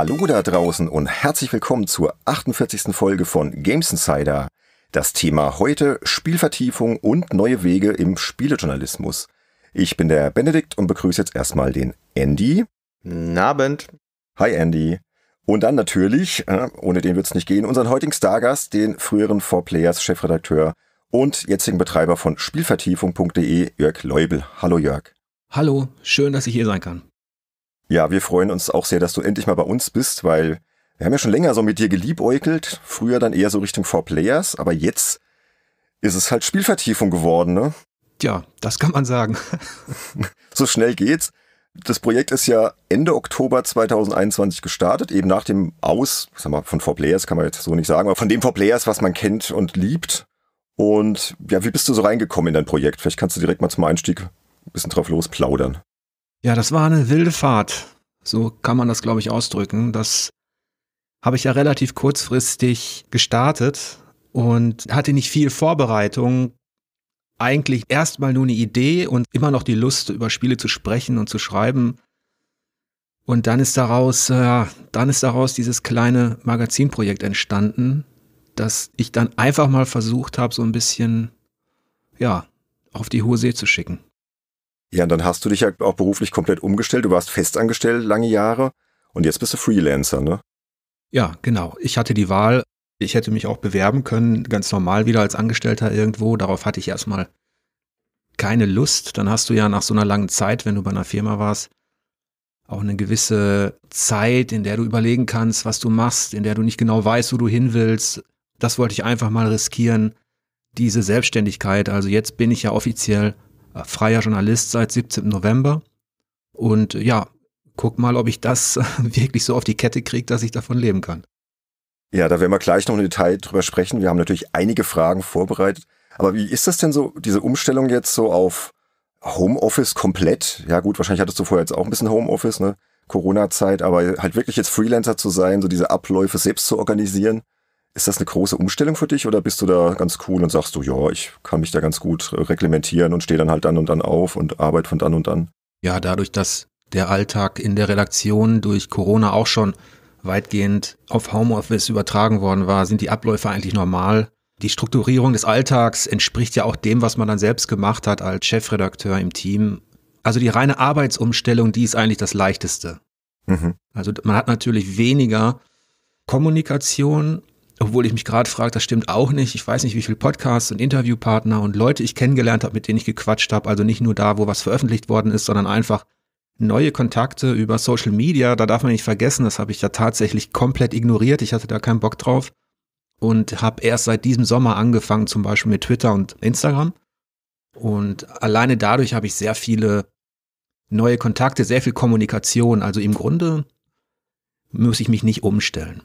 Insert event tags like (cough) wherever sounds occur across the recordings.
Hallo da draußen und herzlich willkommen zur 48. Folge von Games Insider. Das Thema heute Spielvertiefung und neue Wege im Spielejournalismus. Ich bin der Benedikt und begrüße jetzt erstmal den Andy. Guten Abend. Hi Andy. Und dann natürlich, äh, ohne den wird es nicht gehen, unseren heutigen Stargast, den früheren 4Players Chefredakteur und jetzigen Betreiber von Spielvertiefung.de, Jörg Leubel. Hallo Jörg. Hallo, schön, dass ich hier sein kann. Ja, wir freuen uns auch sehr, dass du endlich mal bei uns bist, weil wir haben ja schon länger so mit dir geliebäugelt. Früher dann eher so Richtung Four Players, aber jetzt ist es halt Spielvertiefung geworden, ne? Tja, das kann man sagen. (laughs) so schnell geht's. Das Projekt ist ja Ende Oktober 2021 gestartet, eben nach dem Aus, sag mal, von Four Players kann man jetzt so nicht sagen, aber von dem Four Players, was man kennt und liebt. Und ja, wie bist du so reingekommen in dein Projekt? Vielleicht kannst du direkt mal zum Einstieg ein bisschen drauf losplaudern. Ja, das war eine wilde Fahrt. So kann man das, glaube ich, ausdrücken. Das habe ich ja relativ kurzfristig gestartet und hatte nicht viel Vorbereitung. Eigentlich erstmal nur eine Idee und immer noch die Lust, über Spiele zu sprechen und zu schreiben. Und dann ist daraus, äh, dann ist daraus dieses kleine Magazinprojekt entstanden, dass ich dann einfach mal versucht habe, so ein bisschen, ja, auf die hohe See zu schicken. Ja, und dann hast du dich ja auch beruflich komplett umgestellt. Du warst festangestellt lange Jahre und jetzt bist du Freelancer, ne? Ja, genau. Ich hatte die Wahl. Ich hätte mich auch bewerben können, ganz normal wieder als Angestellter irgendwo. Darauf hatte ich erstmal keine Lust. Dann hast du ja nach so einer langen Zeit, wenn du bei einer Firma warst, auch eine gewisse Zeit, in der du überlegen kannst, was du machst, in der du nicht genau weißt, wo du hin willst. Das wollte ich einfach mal riskieren. Diese Selbstständigkeit. Also jetzt bin ich ja offiziell äh, freier Journalist seit 17. November. Und ja, guck mal, ob ich das (laughs) wirklich so auf die Kette kriege, dass ich davon leben kann. Ja, da werden wir gleich noch im Detail drüber sprechen. Wir haben natürlich einige Fragen vorbereitet. Aber wie ist das denn so, diese Umstellung jetzt so auf Homeoffice komplett? Ja gut, wahrscheinlich hattest du vorher jetzt auch ein bisschen Homeoffice, ne? Corona-Zeit, aber halt wirklich jetzt Freelancer zu sein, so diese Abläufe selbst zu organisieren. Ist das eine große Umstellung für dich oder bist du da ganz cool und sagst du, ja, ich kann mich da ganz gut äh, reglementieren und stehe dann halt dann und dann auf und arbeite von dann und dann? Ja, dadurch, dass der Alltag in der Redaktion durch Corona auch schon weitgehend auf Homeoffice übertragen worden war, sind die Abläufe eigentlich normal. Die Strukturierung des Alltags entspricht ja auch dem, was man dann selbst gemacht hat als Chefredakteur im Team. Also die reine Arbeitsumstellung, die ist eigentlich das leichteste. Mhm. Also man hat natürlich weniger Kommunikation obwohl ich mich gerade frage, das stimmt auch nicht. Ich weiß nicht, wie viele Podcasts und Interviewpartner und Leute ich kennengelernt habe, mit denen ich gequatscht habe. Also nicht nur da, wo was veröffentlicht worden ist, sondern einfach neue Kontakte über Social Media. Da darf man nicht vergessen, das habe ich ja tatsächlich komplett ignoriert. Ich hatte da keinen Bock drauf und habe erst seit diesem Sommer angefangen, zum Beispiel mit Twitter und Instagram. Und alleine dadurch habe ich sehr viele neue Kontakte, sehr viel Kommunikation. Also im Grunde muss ich mich nicht umstellen.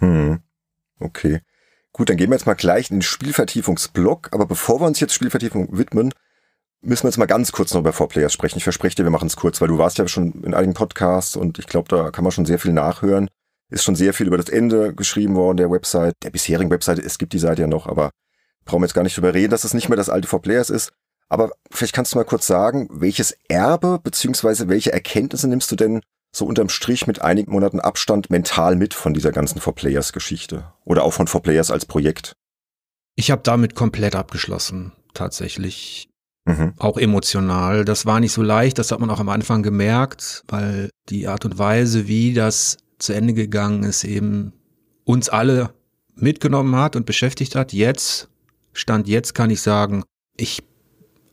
Hm. Okay. Gut, dann gehen wir jetzt mal gleich in den Spielvertiefungsblock. Aber bevor wir uns jetzt Spielvertiefung widmen, müssen wir jetzt mal ganz kurz noch über Vorplayers sprechen. Ich verspreche dir, wir machen es kurz, weil du warst ja schon in einigen Podcasts und ich glaube, da kann man schon sehr viel nachhören. Ist schon sehr viel über das Ende geschrieben worden der Website, der bisherigen Website. Es gibt die Seite ja noch, aber brauchen wir jetzt gar nicht drüber reden, dass es nicht mehr das alte Vorplayers ist. Aber vielleicht kannst du mal kurz sagen, welches Erbe beziehungsweise welche Erkenntnisse nimmst du denn so unterm Strich mit einigen Monaten Abstand mental mit von dieser ganzen For Players Geschichte oder auch von For Players als Projekt. Ich habe damit komplett abgeschlossen, tatsächlich. Mhm. Auch emotional. Das war nicht so leicht, das hat man auch am Anfang gemerkt, weil die Art und Weise, wie das zu Ende gegangen ist, eben uns alle mitgenommen hat und beschäftigt hat. Jetzt, Stand jetzt kann ich sagen, ich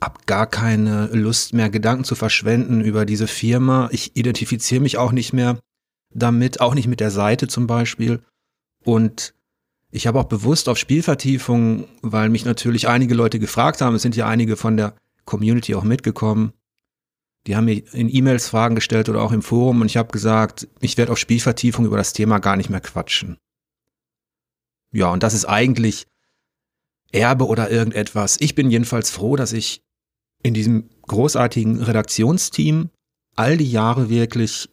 habe gar keine Lust mehr, Gedanken zu verschwenden über diese Firma. Ich identifiziere mich auch nicht mehr damit, auch nicht mit der Seite zum Beispiel. Und ich habe auch bewusst auf Spielvertiefungen, weil mich natürlich einige Leute gefragt haben, es sind ja einige von der Community auch mitgekommen. Die haben mir in E-Mails Fragen gestellt oder auch im Forum und ich habe gesagt, ich werde auf Spielvertiefung über das Thema gar nicht mehr quatschen. Ja, und das ist eigentlich Erbe oder irgendetwas. Ich bin jedenfalls froh, dass ich in diesem großartigen Redaktionsteam all die Jahre wirklich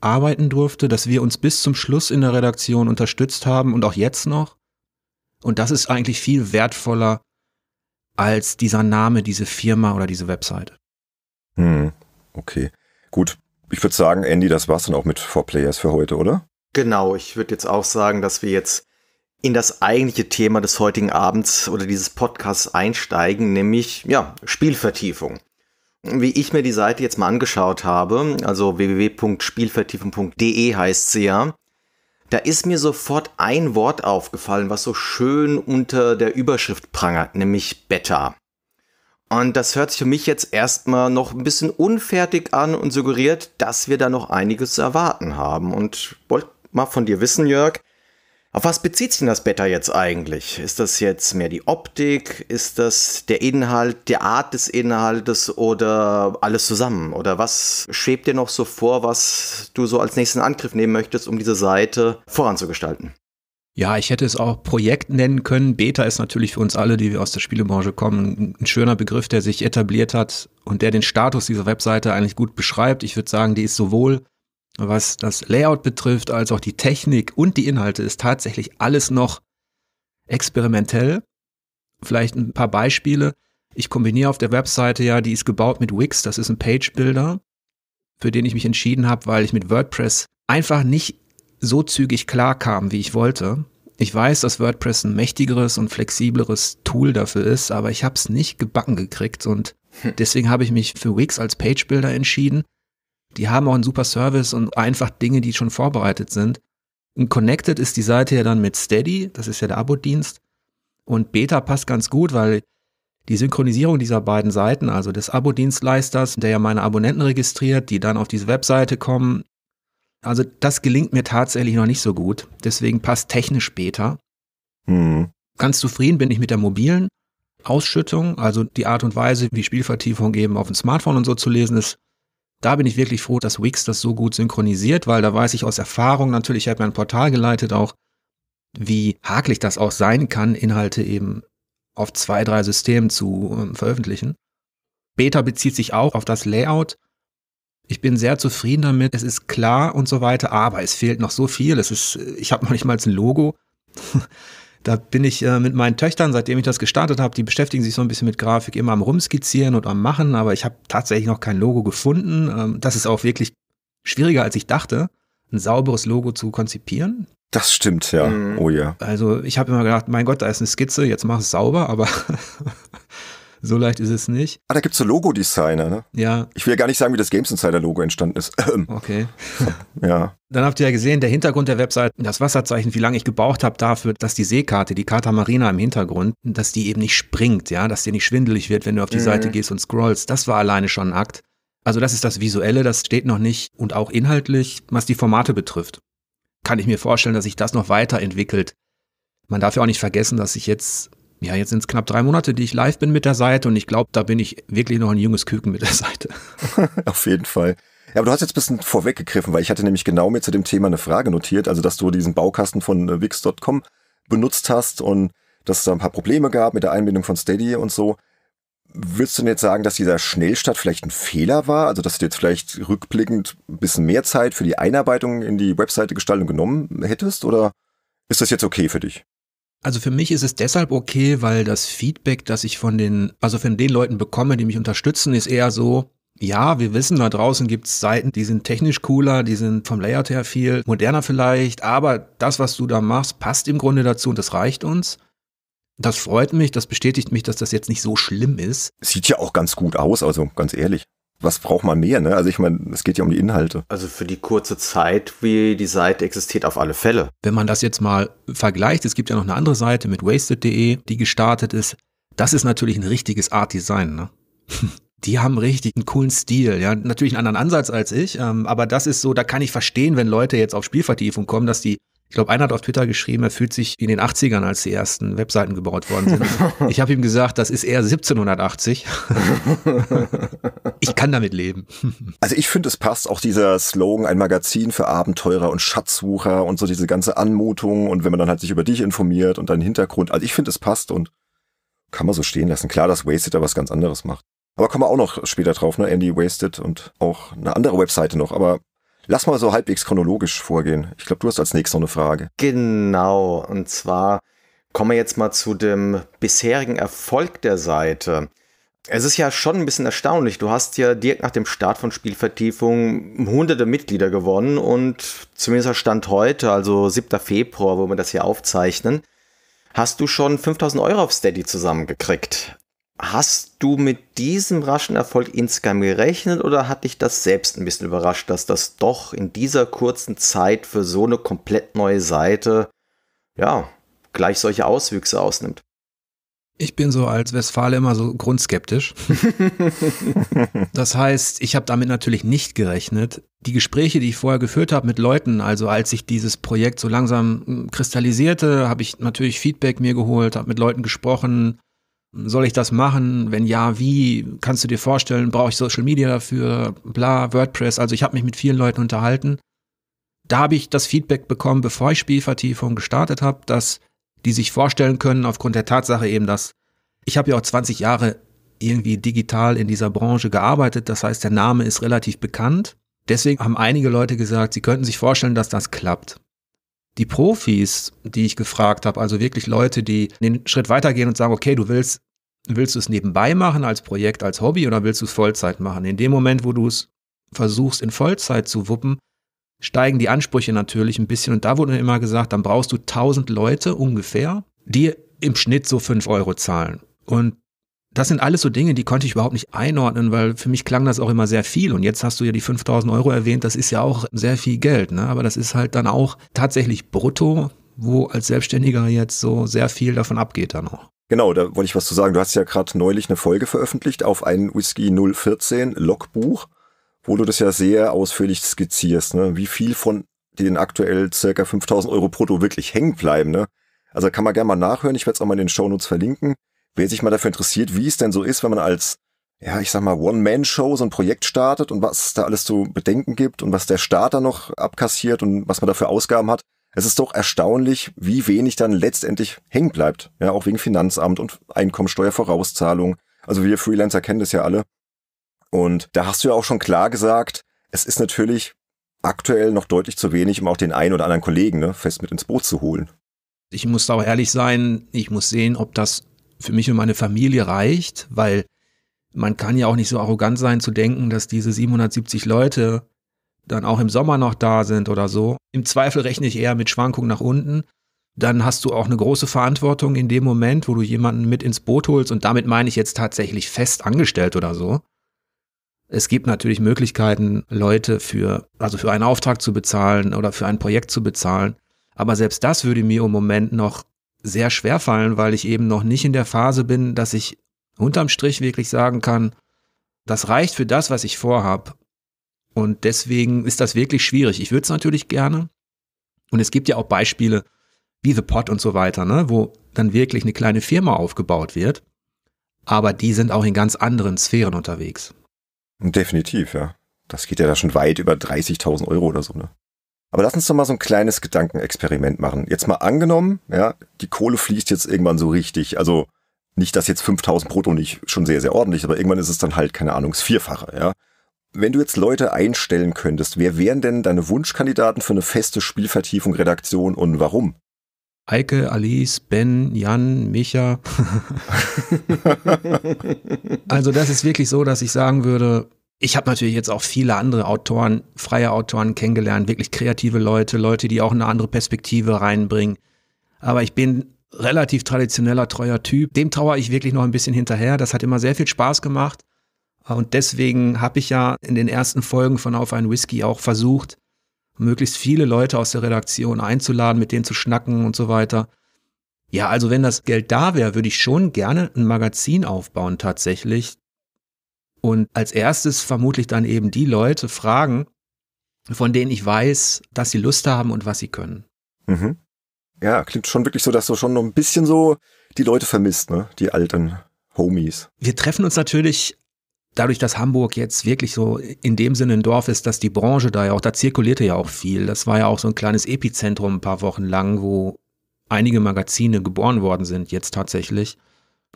arbeiten durfte, dass wir uns bis zum Schluss in der Redaktion unterstützt haben und auch jetzt noch. Und das ist eigentlich viel wertvoller als dieser Name, diese Firma oder diese Webseite. Hm, okay. Gut, ich würde sagen, Andy, das war's dann auch mit 4Players für heute, oder? Genau, ich würde jetzt auch sagen, dass wir jetzt in das eigentliche Thema des heutigen Abends oder dieses Podcasts einsteigen, nämlich ja, Spielvertiefung. Wie ich mir die Seite jetzt mal angeschaut habe, also www.spielvertiefung.de heißt sie ja, da ist mir sofort ein Wort aufgefallen, was so schön unter der Überschrift prangert, nämlich Beta. Und das hört sich für mich jetzt erstmal noch ein bisschen unfertig an und suggeriert, dass wir da noch einiges zu erwarten haben. Und wollte mal von dir wissen, Jörg, auf was bezieht sich denn das Beta jetzt eigentlich? Ist das jetzt mehr die Optik? Ist das der Inhalt, die Art des Inhaltes oder alles zusammen? Oder was schwebt dir noch so vor, was du so als nächsten Angriff nehmen möchtest, um diese Seite voranzugestalten? Ja, ich hätte es auch Projekt nennen können. Beta ist natürlich für uns alle, die wir aus der Spielebranche kommen, ein schöner Begriff, der sich etabliert hat und der den Status dieser Webseite eigentlich gut beschreibt. Ich würde sagen, die ist sowohl was das Layout betrifft, als auch die Technik und die Inhalte, ist tatsächlich alles noch experimentell. Vielleicht ein paar Beispiele. Ich kombiniere auf der Webseite ja, die ist gebaut mit Wix, das ist ein Page Builder, für den ich mich entschieden habe, weil ich mit WordPress einfach nicht so zügig klarkam, wie ich wollte. Ich weiß, dass WordPress ein mächtigeres und flexibleres Tool dafür ist, aber ich habe es nicht gebacken gekriegt und (laughs) deswegen habe ich mich für Wix als Page Builder entschieden. Die haben auch einen super Service und einfach Dinge, die schon vorbereitet sind. Und Connected ist die Seite ja dann mit Steady, das ist ja der Abo-Dienst. Und Beta passt ganz gut, weil die Synchronisierung dieser beiden Seiten, also des Abo-Dienstleisters, der ja meine Abonnenten registriert, die dann auf diese Webseite kommen, also das gelingt mir tatsächlich noch nicht so gut. Deswegen passt technisch Beta. Mhm. Ganz zufrieden bin ich mit der mobilen Ausschüttung, also die Art und Weise, wie Spielvertiefung eben auf dem Smartphone und so zu lesen ist, da bin ich wirklich froh, dass Wix das so gut synchronisiert, weil da weiß ich aus Erfahrung natürlich, ich habe ein Portal geleitet auch, wie haklich das auch sein kann, Inhalte eben auf zwei, drei Systemen zu ähm, veröffentlichen. Beta bezieht sich auch auf das Layout. Ich bin sehr zufrieden damit. Es ist klar und so weiter, aber es fehlt noch so viel. Es ist, äh, ich habe noch nicht mal ein Logo. (laughs) Da bin ich äh, mit meinen Töchtern, seitdem ich das gestartet habe, die beschäftigen sich so ein bisschen mit Grafik, immer am Rumskizzieren und am Machen, aber ich habe tatsächlich noch kein Logo gefunden. Ähm, das ist auch wirklich schwieriger, als ich dachte, ein sauberes Logo zu konzipieren. Das stimmt, ja. Mhm. Oh ja. Also ich habe immer gedacht, mein Gott, da ist eine Skizze, jetzt mach es sauber, aber (laughs) So leicht ist es nicht. Ah, da gibt es so Logo-Designer, ne? Ja. Ich will ja gar nicht sagen, wie das Games Insider-Logo entstanden ist. Ähm. okay. (laughs) ja. Dann habt ihr ja gesehen, der Hintergrund der Webseite, das Wasserzeichen, wie lange ich gebraucht habe dafür, dass die Seekarte, die Carta Marina im Hintergrund, dass die eben nicht springt, ja, dass dir nicht schwindelig wird, wenn du auf die mhm. Seite gehst und scrollst. Das war alleine schon ein Akt. Also das ist das Visuelle, das steht noch nicht und auch inhaltlich, was die Formate betrifft. Kann ich mir vorstellen, dass sich das noch weiterentwickelt. Man darf ja auch nicht vergessen, dass ich jetzt ja, jetzt sind es knapp drei Monate, die ich live bin mit der Seite und ich glaube, da bin ich wirklich noch ein junges Küken mit der Seite. (laughs) Auf jeden Fall. Ja, aber du hast jetzt ein bisschen vorweggegriffen, weil ich hatte nämlich genau mir zu dem Thema eine Frage notiert, also dass du diesen Baukasten von äh, Wix.com benutzt hast und dass es da ein paar Probleme gab mit der Einbindung von Steady und so. Würdest du denn jetzt sagen, dass dieser Schnellstart vielleicht ein Fehler war? Also, dass du jetzt vielleicht rückblickend ein bisschen mehr Zeit für die Einarbeitung in die Webseite-Gestaltung genommen hättest? Oder ist das jetzt okay für dich? Also für mich ist es deshalb okay, weil das Feedback, das ich von den, also von den Leuten bekomme, die mich unterstützen, ist eher so, ja, wir wissen, da draußen gibt's Seiten, die sind technisch cooler, die sind vom Layout her viel moderner vielleicht, aber das, was du da machst, passt im Grunde dazu und das reicht uns. Das freut mich, das bestätigt mich, dass das jetzt nicht so schlimm ist. Sieht ja auch ganz gut aus, also ganz ehrlich was braucht man mehr? Ne? Also ich meine, es geht ja um die Inhalte. Also für die kurze Zeit, wie die Seite existiert, auf alle Fälle. Wenn man das jetzt mal vergleicht, es gibt ja noch eine andere Seite mit wasted.de, die gestartet ist. Das ist natürlich ein richtiges Art Design. Ne? (laughs) die haben richtig einen coolen Stil, ja, natürlich einen anderen Ansatz als ich, ähm, aber das ist so, da kann ich verstehen, wenn Leute jetzt auf Spielvertiefung kommen, dass die ich glaube, einer hat auf Twitter geschrieben, er fühlt sich in den 80ern, als die ersten Webseiten gebaut worden sind. (laughs) Ich habe ihm gesagt, das ist eher 1780. (laughs) ich kann damit leben. (laughs) Also ich finde, es passt auch dieser Slogan, ein Magazin für Abenteurer und Schatzsucher und so diese ganze Anmutung und wenn man dann halt sich über dich informiert und deinen Hintergrund. Also ich finde, es passt und kann man so stehen lassen. Klar, dass Wasted da was ganz anderes macht. Aber kommen wir auch noch später drauf, ne? Andy Wasted und auch eine andere Webseite noch. Aber lass mal so halbwegs chronologisch vorgehen. Ich glaube, du hast als nächstes noch eine Frage. Genau. Und zwar kommen wir jetzt mal zu dem bisherigen Erfolg der Seite es ist ja schon ein bisschen erstaunlich. Du hast ja direkt nach dem Start von Spielvertiefung hunderte Mitglieder gewonnen und zumindest Stand heute, also 7. Februar, wo wir das hier aufzeichnen, hast du schon 5000 Euro auf Steady zusammengekriegt. Hast du mit diesem raschen Erfolg insgeheim gerechnet oder hat dich das selbst ein bisschen überrascht, dass das doch in dieser kurzen Zeit für so eine komplett neue Seite, ja, gleich solche Auswüchse ausnimmt? Ich bin so als Westfale immer so grundskeptisch. (laughs) das heißt, ich habe damit natürlich nicht gerechnet. Die Gespräche, die ich vorher geführt habe mit Leuten, also als sich dieses Projekt so langsam hm, kristallisierte, habe ich natürlich Feedback mir geholt, habe mit Leuten gesprochen. Soll ich das machen? Wenn ja, wie? Kannst du dir vorstellen, brauche ich Social Media dafür? Bla, WordPress. Also ich habe mich mit vielen Leuten unterhalten. Da habe ich das Feedback bekommen, bevor ich Spielvertiefung gestartet habe, dass die sich vorstellen können, aufgrund der Tatsache eben, dass ich habe ja auch 20 Jahre irgendwie digital in dieser Branche gearbeitet. Das heißt, der Name ist relativ bekannt. Deswegen haben einige Leute gesagt, sie könnten sich vorstellen, dass das klappt. Die Profis, die ich gefragt habe, also wirklich Leute, die den Schritt weitergehen und sagen, okay, du willst, willst du es nebenbei machen als Projekt, als Hobby oder willst du es Vollzeit machen? In dem Moment, wo du es versuchst in Vollzeit zu wuppen, steigen die Ansprüche natürlich ein bisschen. Und da wurde immer gesagt, dann brauchst du 1000 Leute ungefähr, die im Schnitt so 5 Euro zahlen. Und das sind alles so Dinge, die konnte ich überhaupt nicht einordnen, weil für mich klang das auch immer sehr viel. Und jetzt hast du ja die 5000 Euro erwähnt, das ist ja auch sehr viel Geld. Ne? Aber das ist halt dann auch tatsächlich brutto, wo als Selbstständiger jetzt so sehr viel davon abgeht dann auch. Genau, da wollte ich was zu sagen. Du hast ja gerade neulich eine Folge veröffentlicht auf ein Whisky 014 Logbuch wo du das ja sehr ausführlich skizzierst, ne? wie viel von den aktuell circa 5000 Euro brutto wirklich hängen bleiben. Ne? Also kann man gerne mal nachhören, ich werde es auch mal in den Shownotes verlinken. Wer sich mal dafür interessiert, wie es denn so ist, wenn man als, ja, ich sag mal, One-Man-Show so ein Projekt startet und was es da alles zu bedenken gibt und was der Starter noch abkassiert und was man dafür Ausgaben hat. Es ist doch erstaunlich, wie wenig dann letztendlich hängen bleibt. Ja, auch wegen Finanzamt und Einkommensteuervorauszahlung. Also wir Freelancer kennen das ja alle. Und da hast du ja auch schon klar gesagt, es ist natürlich aktuell noch deutlich zu wenig, um auch den einen oder anderen Kollegen ne, fest mit ins Boot zu holen. Ich muss da auch ehrlich sein, ich muss sehen, ob das für mich und meine Familie reicht, weil man kann ja auch nicht so arrogant sein zu denken, dass diese 770 Leute dann auch im Sommer noch da sind oder so. Im Zweifel rechne ich eher mit Schwankungen nach unten. Dann hast du auch eine große Verantwortung in dem Moment, wo du jemanden mit ins Boot holst. Und damit meine ich jetzt tatsächlich fest angestellt oder so. Es gibt natürlich Möglichkeiten, Leute für, also für einen Auftrag zu bezahlen oder für ein Projekt zu bezahlen. Aber selbst das würde mir im Moment noch sehr schwer fallen, weil ich eben noch nicht in der Phase bin, dass ich unterm Strich wirklich sagen kann, das reicht für das, was ich vorhabe. Und deswegen ist das wirklich schwierig. Ich würde es natürlich gerne. Und es gibt ja auch Beispiele wie The Pot und so weiter, ne, wo dann wirklich eine kleine Firma aufgebaut wird. Aber die sind auch in ganz anderen Sphären unterwegs. Definitiv, ja. Das geht ja da schon weit über 30.000 Euro oder so, ne? Aber lass uns doch mal so ein kleines Gedankenexperiment machen. Jetzt mal angenommen, ja, die Kohle fließt jetzt irgendwann so richtig. Also nicht, dass jetzt 5000 brutto nicht schon sehr, sehr ordentlich, aber irgendwann ist es dann halt, keine Ahnung, das Vierfache, ja. Wenn du jetzt Leute einstellen könntest, wer wären denn deine Wunschkandidaten für eine feste Spielvertiefung, Redaktion und warum? Eike, Alice, Ben, Jan, Micha. (laughs) also das ist wirklich so, dass ich sagen würde, ich habe natürlich jetzt auch viele andere Autoren, freie Autoren kennengelernt, wirklich kreative Leute, Leute, die auch eine andere Perspektive reinbringen. Aber ich bin relativ traditioneller, treuer Typ. Dem trauere ich wirklich noch ein bisschen hinterher. Das hat immer sehr viel Spaß gemacht. Und deswegen habe ich ja in den ersten Folgen von Auf ein Whisky auch versucht, möglichst viele Leute aus der Redaktion einzuladen, mit denen zu schnacken und so weiter. Ja, also wenn das Geld da wäre, würde ich schon gerne ein Magazin aufbauen tatsächlich. Und als erstes vermutlich dann eben die Leute fragen, von denen ich weiß, dass sie Lust haben und was sie können. Mhm. Ja, klingt schon wirklich so, dass du schon noch ein bisschen so die Leute vermisst, ne? Die alten Homies. Wir treffen uns natürlich dadurch, dass Hamburg jetzt wirklich so in dem Sinne ein Dorf ist, dass die Branche da ja auch, da zirkulierte ja auch viel. Das war ja auch so ein kleines Epizentrum ein paar Wochen lang, wo einige Magazine geboren worden sind, jetzt tatsächlich.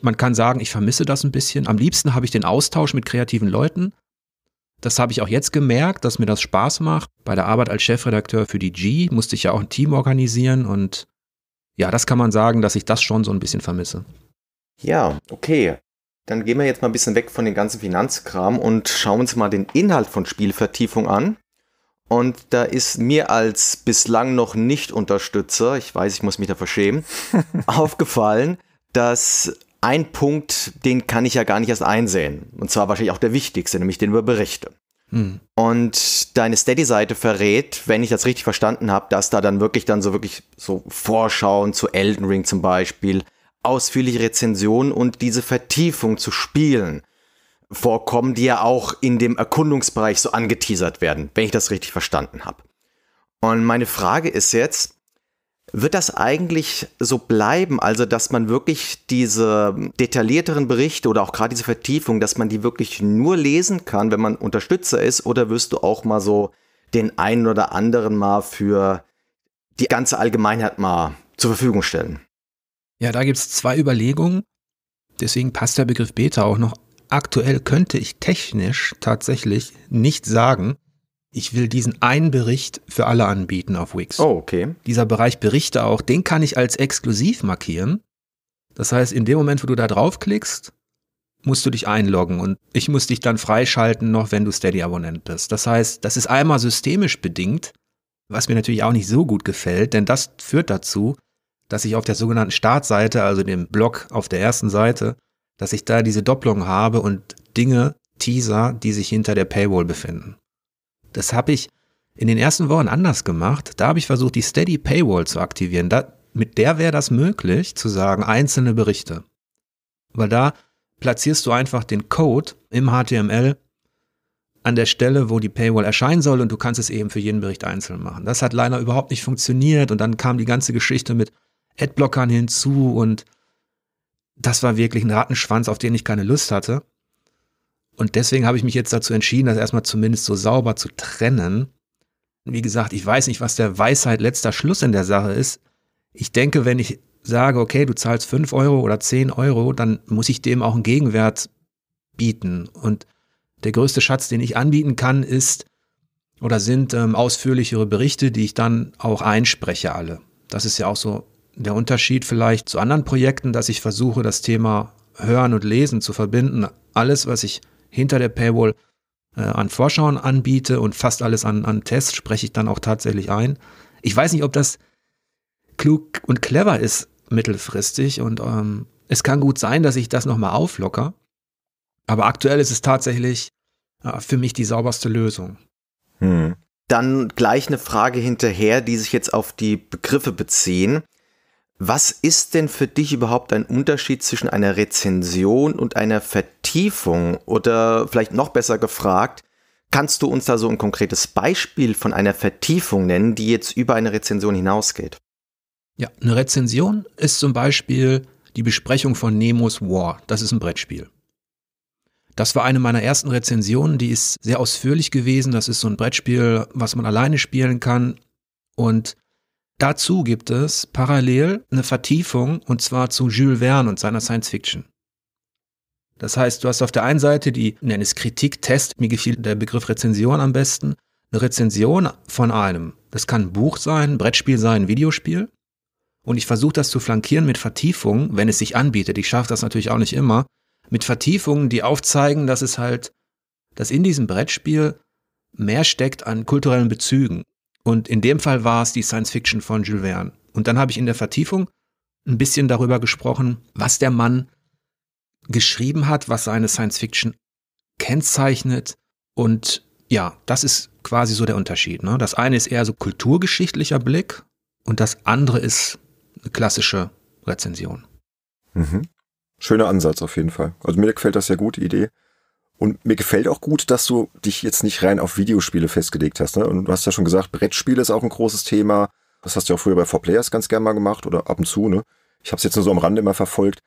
Man kann sagen, ich vermisse das ein bisschen. Am liebsten habe ich den Austausch mit kreativen Leuten. Das habe ich auch jetzt gemerkt, dass mir das Spaß macht. Bei der Arbeit als Chefredakteur für die G musste ich ja auch ein Team organisieren und ja, das kann man sagen, dass ich das schon so ein bisschen vermisse. Ja, okay. Dann gehen wir jetzt mal ein bisschen weg von dem ganzen Finanzkram und schauen uns mal den Inhalt von Spielvertiefung an. Und da ist mir als bislang noch nicht Unterstützer, ich weiß, ich muss mich da verschämen, (laughs) aufgefallen, dass ein Punkt, den kann ich ja gar nicht erst einsehen. Und zwar wahrscheinlich auch der wichtigste, nämlich den über Berichte. Mhm. Und deine Steady-Seite verrät, wenn ich das richtig verstanden habe, dass da dann wirklich dann so wirklich so Vorschauen zu Elden Ring zum Beispiel, ausführliche Rezension und diese Vertiefung zu Spielen vorkommen, die ja auch in dem Erkundungsbereich so angeteasert werden, wenn ich das richtig verstanden habe. Und meine Frage ist jetzt, wird das eigentlich so bleiben, also dass man wirklich diese detaillierteren Berichte oder auch gerade diese Vertiefung, dass man die wirklich nur lesen kann, wenn man Unterstützer ist, oder wirst du auch mal so den einen oder anderen mal für die ganze Allgemeinheit mal zur Verfügung stellen? Ja, da gibt es zwei Überlegungen. Deswegen passt der Begriff Beta auch noch. Aktuell könnte ich technisch tatsächlich nicht sagen, ich will diesen einen Bericht für alle anbieten auf Wix. Oh, okay. Dieser Bereich Berichte auch, den kann ich als exklusiv markieren. Das heißt, in dem Moment, wo du da draufklickst, musst du dich einloggen und ich muss dich dann freischalten, noch wenn du Steady-Abonnent bist. Das heißt, das ist einmal systemisch bedingt, was mir natürlich auch nicht so gut gefällt, denn das führt dazu, dass ich auf der sogenannten Startseite, also dem Blog auf der ersten Seite, dass ich da diese Doppelung habe und Dinge, Teaser, die sich hinter der Paywall befinden. Das habe ich in den ersten Wochen anders gemacht. Da habe ich versucht, die Steady Paywall zu aktivieren. Da, mit der wäre das möglich, zu sagen, einzelne Berichte. Weil da platzierst du einfach den Code im HTML an der Stelle, wo die Paywall erscheinen soll und du kannst es eben für jeden Bericht einzeln machen. Das hat leider überhaupt nicht funktioniert und dann kam die ganze Geschichte mit, Adblockern hinzu und das war wirklich ein Rattenschwanz, auf den ich keine Lust hatte. Und deswegen habe ich mich jetzt dazu entschieden, das erstmal zumindest so sauber zu trennen. Wie gesagt, ich weiß nicht, was der Weisheit letzter Schluss in der Sache ist. Ich denke, wenn ich sage, okay, du zahlst 5 Euro oder 10 Euro, dann muss ich dem auch einen Gegenwert bieten. Und der größte Schatz, den ich anbieten kann, ist oder sind ähm, ausführlichere Berichte, die ich dann auch einspreche alle. Das ist ja auch so der Unterschied vielleicht zu anderen Projekten, dass ich versuche, das Thema Hören und Lesen zu verbinden. Alles, was ich hinter der Paywall äh, an Vorschauen anbiete und fast alles an, an Tests spreche ich dann auch tatsächlich ein. Ich weiß nicht, ob das klug und clever ist mittelfristig und ähm, es kann gut sein, dass ich das nochmal auflocker. Aber aktuell ist es tatsächlich äh, für mich die sauberste Lösung. Hm. Dann gleich eine Frage hinterher, die sich jetzt auf die Begriffe beziehen. Was ist denn für dich überhaupt ein Unterschied zwischen einer Rezension und einer Vertiefung? Oder vielleicht noch besser gefragt, kannst du uns da so ein konkretes Beispiel von einer Vertiefung nennen, die jetzt über eine Rezension hinausgeht? Ja, eine Rezension ist zum Beispiel die Besprechung von Nemos War. Das ist ein Brettspiel. Das war eine meiner ersten Rezensionen, die ist sehr ausführlich gewesen. Das ist so ein Brettspiel, was man alleine spielen kann. Und Dazu gibt es parallel eine Vertiefung und zwar zu Jules Verne und seiner Science Fiction. Das heißt, du hast auf der einen Seite die, nenn es Kritik, Test, mir gefiel der Begriff Rezension am besten, eine Rezension von einem. Das kann ein Buch sein, Brettspiel sein, Videospiel. Und ich versuche das zu flankieren mit Vertiefungen, wenn es sich anbietet. Ich schaffe das natürlich auch nicht immer. Mit Vertiefungen, die aufzeigen, dass es halt, dass in diesem Brettspiel mehr steckt an kulturellen Bezügen und in dem Fall war es die Science Fiction von Jules Verne. Und dann habe ich in der Vertiefung ein bisschen darüber gesprochen, was der Mann geschrieben hat, was seine Science Fiction kennzeichnet. Und ja, das ist quasi so der Unterschied. Ne? Das eine ist eher so kulturgeschichtlicher Blick und das andere ist eine klassische Rezension. Mhm. Schöner Ansatz auf jeden Fall. Also mir gefällt das sehr gut, die Idee. Und mir gefällt auch gut, dass du dich jetzt nicht rein auf Videospiele festgelegt hast. Ne? Und du hast ja schon gesagt, Brettspiele ist auch ein großes Thema. Das hast du ja auch früher bei Four players ganz gerne mal gemacht oder ab und zu. Ne? Ich habe es jetzt nur so am Rande immer verfolgt.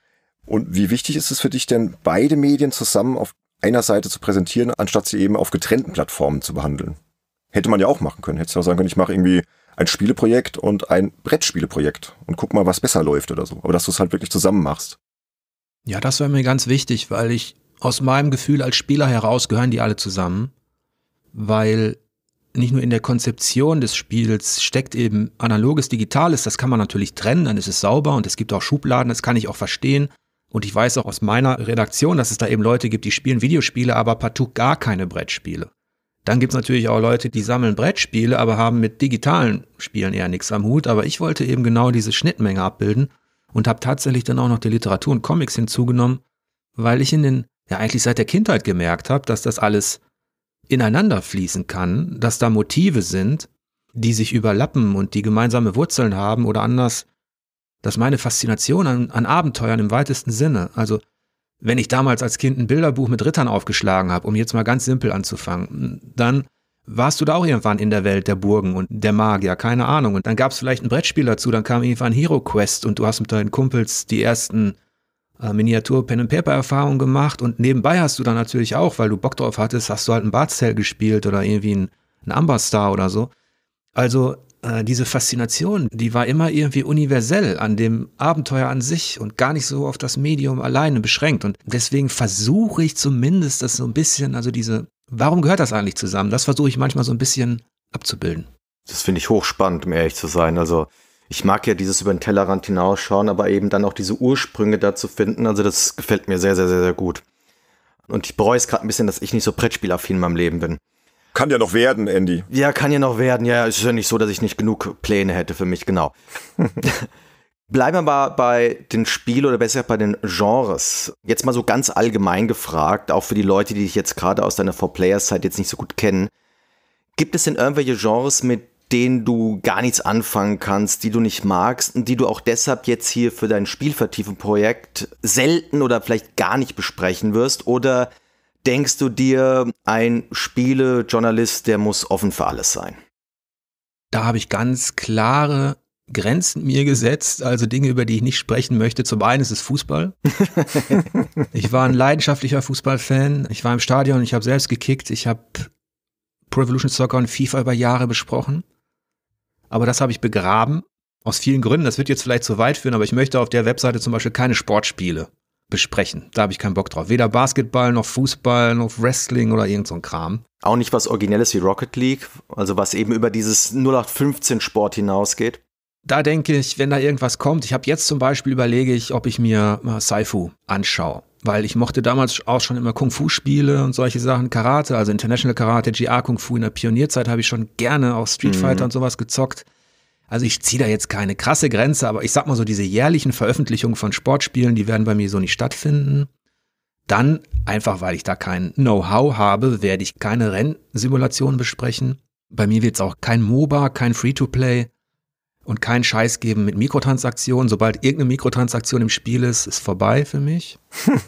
Und wie wichtig ist es für dich denn, beide Medien zusammen auf einer Seite zu präsentieren, anstatt sie eben auf getrennten Plattformen zu behandeln? Hätte man ja auch machen können. Hättest ja auch sagen können, ich mache irgendwie ein Spieleprojekt und ein Brettspieleprojekt und guck mal, was besser läuft oder so. Aber dass du es halt wirklich zusammen machst. Ja, das wäre mir ganz wichtig, weil ich aus meinem Gefühl als Spieler heraus gehören die alle zusammen, weil nicht nur in der Konzeption des Spiels steckt eben analoges, digitales, das kann man natürlich trennen, dann ist es sauber und es gibt auch Schubladen, das kann ich auch verstehen. Und ich weiß auch aus meiner Redaktion, dass es da eben Leute gibt, die spielen Videospiele, aber partout gar keine Brettspiele. Dann gibt es natürlich auch Leute, die sammeln Brettspiele, aber haben mit digitalen Spielen eher nichts am Hut. Aber ich wollte eben genau diese Schnittmenge abbilden und habe tatsächlich dann auch noch die Literatur und Comics hinzugenommen, weil ich in den ja eigentlich seit der Kindheit gemerkt habe, dass das alles ineinander fließen kann, dass da Motive sind, die sich überlappen und die gemeinsame Wurzeln haben oder anders, dass meine Faszination an, an Abenteuern im weitesten Sinne, also wenn ich damals als Kind ein Bilderbuch mit Rittern aufgeschlagen habe, um jetzt mal ganz simpel anzufangen, dann warst du da auch irgendwann in der Welt der Burgen und der Magier, keine Ahnung. Und dann gab es vielleicht ein Brettspiel dazu, dann kam irgendwann Hero Quest und du hast mit deinen Kumpels die ersten äh, Miniatur-Pen-and-Paper-Erfahrung gemacht und nebenbei hast du dann natürlich auch, weil du Bock drauf hattest, hast du halt ein Barzell gespielt oder irgendwie ein, ein Amberstar oder so. Also äh, diese Faszination, die war immer irgendwie universell an dem Abenteuer an sich und gar nicht so auf das Medium alleine beschränkt. Und deswegen versuche ich zumindest das so ein bisschen, also diese, warum gehört das eigentlich zusammen? Das versuche ich manchmal so ein bisschen abzubilden. Das finde ich hochspannend, um ehrlich zu sein. Also ich mag ja dieses über den Tellerrand hinausschauen, aber eben dann auch diese Ursprünge dazu finden. Also das gefällt mir sehr, sehr, sehr, sehr gut. Und ich bereue es gerade ein bisschen, dass ich nicht so Brettspielaffin in meinem Leben bin. Kann ja noch werden, Andy. Ja, kann ja noch werden. Ja, es ist ja nicht so, dass ich nicht genug Pläne hätte für mich, genau. (laughs) Bleiben wir mal bei den Spielen oder besser bei den Genres. Jetzt mal so ganz allgemein gefragt, auch für die Leute, die dich jetzt gerade aus deiner Four Players Zeit jetzt nicht so gut kennen. Gibt es denn irgendwelche Genres, mit denen du gar nichts anfangen kannst, die du nicht magst und die du auch deshalb jetzt hier für dein Spielvertiefenprojekt selten oder vielleicht gar nicht besprechen wirst? Oder denkst du dir, ein Spielejournalist, der muss offen für alles sein? Da habe ich ganz klare Grenzen mir gesetzt, also Dinge, über die ich nicht sprechen möchte. Zum einen ist es Fußball. (laughs) ich war ein leidenschaftlicher Fußballfan. Ich war im Stadion, ich habe selbst gekickt, ich habe Pro Evolution Soccer und FIFA über Jahre besprochen aber das habe ich begraben. Aus vielen Gründen, das wird jetzt vielleicht zu weit führen, aber ich möchte auf der Webseite zum Beispiel keine Sportspiele besprechen. Da habe ich keinen Bock drauf. Weder Basketball noch Fußball noch Wrestling oder irgend so ein Kram. Auch nicht was Originelles wie Rocket League, also was eben über dieses 0815 Sport hinausgeht. Da denke ich, wenn da irgendwas kommt, ich habe jetzt zum Beispiel überlege ich, ob ich mir mal äh, Saifu anschaue weil ich mochte damals auch schon immer Kung-Fu-Spiele und solche Sachen, Karate, also International Karate, gr Kung-Fu. In der Pionierzeit habe ich schon gerne auch Street mhm. Fighter mhm. und sowas gezockt. Also ich ziehe da jetzt keine krasse Grenze, aber ich sag mal so, diese jährlichen Veröffentlichungen von Sportspielen, die werden bei mir so nicht stattfinden. Dann, einfach weil ich da kein Know-how habe, werde ich keine Rennsimulationen besprechen. Bei mir wird es auch kein MOBA, kein Free-to-Play und keinen Scheiß geben mit Mikrotransaktionen. Sobald irgendeine Mikrotransaktion im Spiel ist, ist vorbei für mich. (laughs)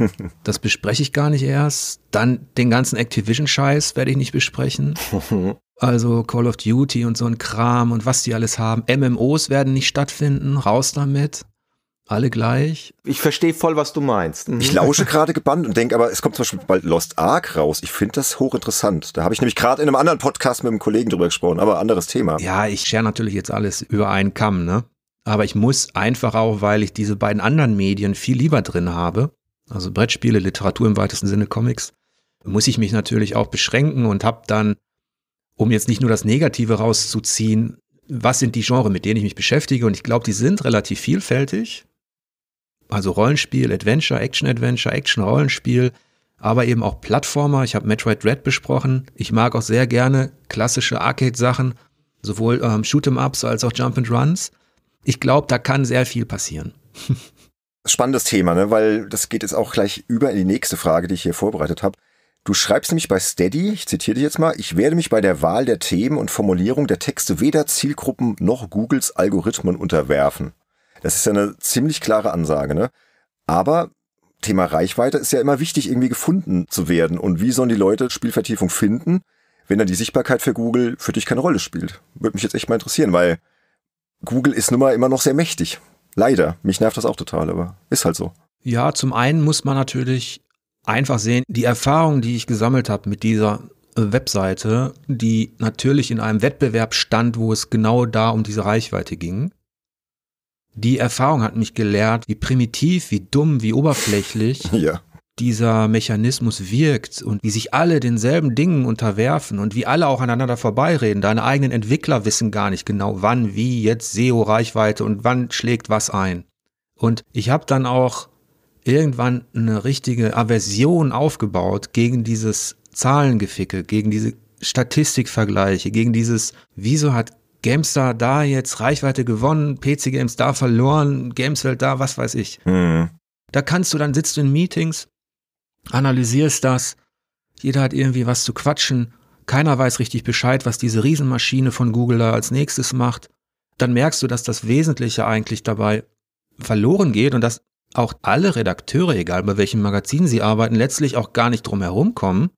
das bespreche ich gar nicht erst. Dann den ganzen Activision-Scheiß werde ich nicht besprechen. (laughs) Also Call of Duty und so ein Kram und was die alles haben. MMOs werden nicht stattfinden. Raus damit alle gleich. Ich verstehe voll, was du meinst. Mhm. Ich lausche gerade gebannt und denke, aber es kommt zum Beispiel bald Lost Ark raus. Ich finde das hochinteressant. Da habe ich nämlich gerade in einem anderen Podcast mit einem Kollegen drüber gesprochen, aber anderes Thema. Ja, ich share natürlich jetzt alles über einen Kamm, ne? Aber ich muss einfach auch, weil ich diese beiden anderen Medien viel lieber drin habe, also Brettspiele, Literatur im weitesten Sinne, Comics, muss ich mich natürlich auch beschränken und habe dann, um jetzt nicht nur das Negative rauszuziehen, was sind die Genre, mit denen ich mich beschäftige? Und ich glaube, die sind relativ vielfältig also Rollenspiel, Adventure, Action-Adventure, Action-Rollenspiel, aber eben auch Plattformer. Ich habe Metroid Red besprochen. Ich mag auch sehr gerne klassische Arcade-Sachen, sowohl ähm, Shoot'em-Ups als auch Jump-and-Runs. Ich glaube, da kann sehr viel passieren. (laughs) Spannendes Thema, ne? weil das geht jetzt auch gleich über in die nächste Frage, die ich hier vorbereitet habe. Du schreibst nämlich bei Steady, ich zitiere dich jetzt mal, ich werde mich bei der Wahl der Themen und Formulierung der Texte weder Zielgruppen noch Googles Algorithmen unterwerfen. Das ist ja eine ziemlich klare Ansage, ne? Aber Thema Reichweite ist ja immer wichtig, irgendwie gefunden zu werden. Und wie sollen die Leute Spielvertiefung finden, wenn dann die Sichtbarkeit für Google für dich keine Rolle spielt? Würde mich jetzt echt mal interessieren, weil Google ist nun mal immer noch sehr mächtig. Leider. Mich nervt das auch total, aber ist halt so. Ja, zum einen muss man natürlich einfach sehen, die Erfahrung, die ich gesammelt habe mit dieser äh, Webseite, die natürlich in einem Wettbewerb stand, wo es genau da um diese Reichweite ging, die Erfahrung hat mich gelehrt, wie primitiv, wie dumm, wie oberflächlich (laughs) ja. dieser Mechanismus wirkt und wie sich alle denselben Dingen unterwerfen und wie alle auch aneinander vorbeireden. Deine eigenen Entwickler wissen gar nicht genau, wann, wie, jetzt SEO, Reichweite und wann schlägt was ein. Und ich habe dann auch irgendwann eine richtige Aversion aufgebaut gegen dieses Zahlengeficke, gegen diese Statistikvergleiche, gegen dieses, wieso hat GameStar da jetzt Reichweite gewonnen, PC Games da verloren, Gameswelt da, was weiß ich. Mhm. Da kannst du, dann sitzt du in Meetings, analysierst das, jeder hat irgendwie was zu quatschen, keiner weiß richtig Bescheid, was diese Riesenmaschine von Google da als nächstes macht. Dann merkst du, dass das Wesentliche eigentlich dabei verloren geht und dass auch alle Redakteure, egal bei welchem Magazin sie arbeiten, letztlich auch gar nicht drum herum kommen,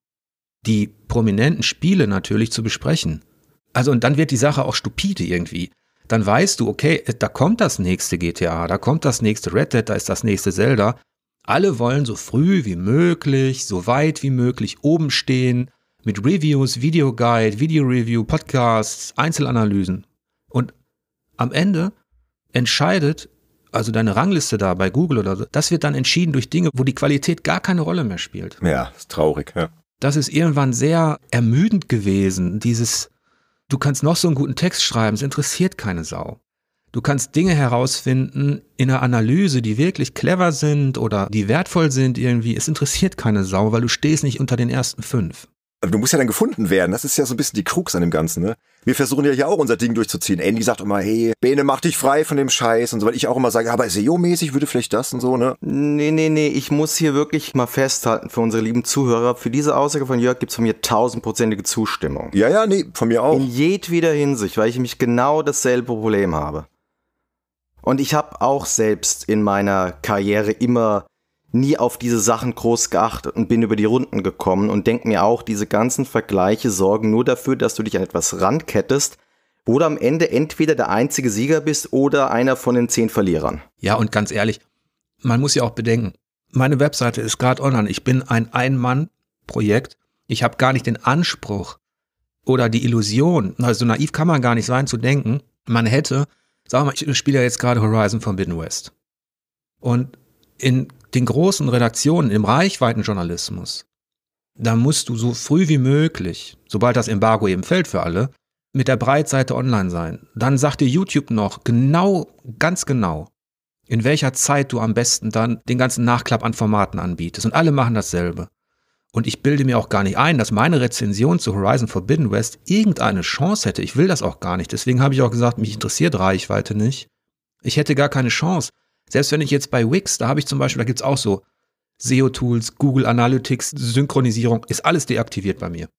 die prominenten Spiele natürlich zu besprechen. Also und dann wird die Sache auch stupide irgendwie. Dann weißt du, okay, äh, da kommt das nächste GTA, da kommt das nächste Red Dead, da ist das nächste Zelda. Alle wollen so früh wie möglich, so weit wie möglich oben stehen, mit Reviews, Videoguide, Videoreview, Podcasts, Einzelanalysen. Und am Ende entscheidet, also deine Rangliste da bei Google oder so, das wird dann entschieden durch Dinge, wo die Qualität gar keine Rolle mehr spielt. Ja, ist traurig, ja. Das ist irgendwann sehr ermüdend gewesen, dieses Du kannst noch so einen guten Text schreiben, es interessiert keine Sau. Du kannst Dinge herausfinden in einer Analyse, die wirklich clever sind oder die wertvoll sind irgendwie. Es interessiert keine Sau, weil du stehst nicht unter den ersten fünf du also, musst ja dann gefunden werden. Das ist ja so ein bisschen die Krux an dem Ganzen, ne? Wir versuchen ja hier auch unser Ding durchzuziehen. Andy sagt immer, hey, Bene, mach dich frei von dem Scheiß und so, weil ich auch immer sage, aber SEO-mäßig würde vielleicht das und so, ne? Nee, nee, nee, ich muss hier wirklich mal festhalten für unsere lieben Zuhörer, für diese Aussage von Jörg gibt's von mir tausendprozentige Zustimmung. Ja, ja, nee, von mir auch. In jedweder Hinsicht, weil ich mich genau dasselbe Problem habe. Und ich habe auch selbst in meiner Karriere immer nie auf diese Sachen groß geachtet und bin über die Runden gekommen und denk mir auch, diese ganzen Vergleiche sorgen nur dafür, dass du dich an etwas rankettest wo du am Ende entweder der einzige Sieger bist oder einer von den zehn Verlierern. Ja, und ganz ehrlich, man muss ja auch bedenken, meine Webseite ist gerade online. Ich bin ein Ein-Mann-Projekt. Ich habe gar nicht den Anspruch oder die Illusion, also naiv kann man gar nicht sein zu denken, man hätte, sagen wir mal, ich spiele ja jetzt gerade Horizon Forbidden West. Und in den großen Redaktionen im Reichweitenjournalismus, da musst du so früh wie möglich, sobald das Embargo eben fällt für alle, mit der Breitseite online sein. Dann sagt dir YouTube noch genau, ganz genau, in welcher Zeit du am besten dann den ganzen Nachklapp an Formaten anbietest. Und alle machen dasselbe. Und ich bilde mir auch gar nicht ein, dass meine Rezension zu Horizon Forbidden West irgendeine Chance hätte. Ich will das auch gar nicht. Deswegen habe ich auch gesagt, mich interessiert Reichweite nicht. Ich hätte gar keine Chance, selbst wenn ich jetzt bei Wix, da habe ich zum Beispiel, da gibt es auch so SEO-Tools, Google Analytics, Synchronisierung, ist alles deaktiviert bei mir.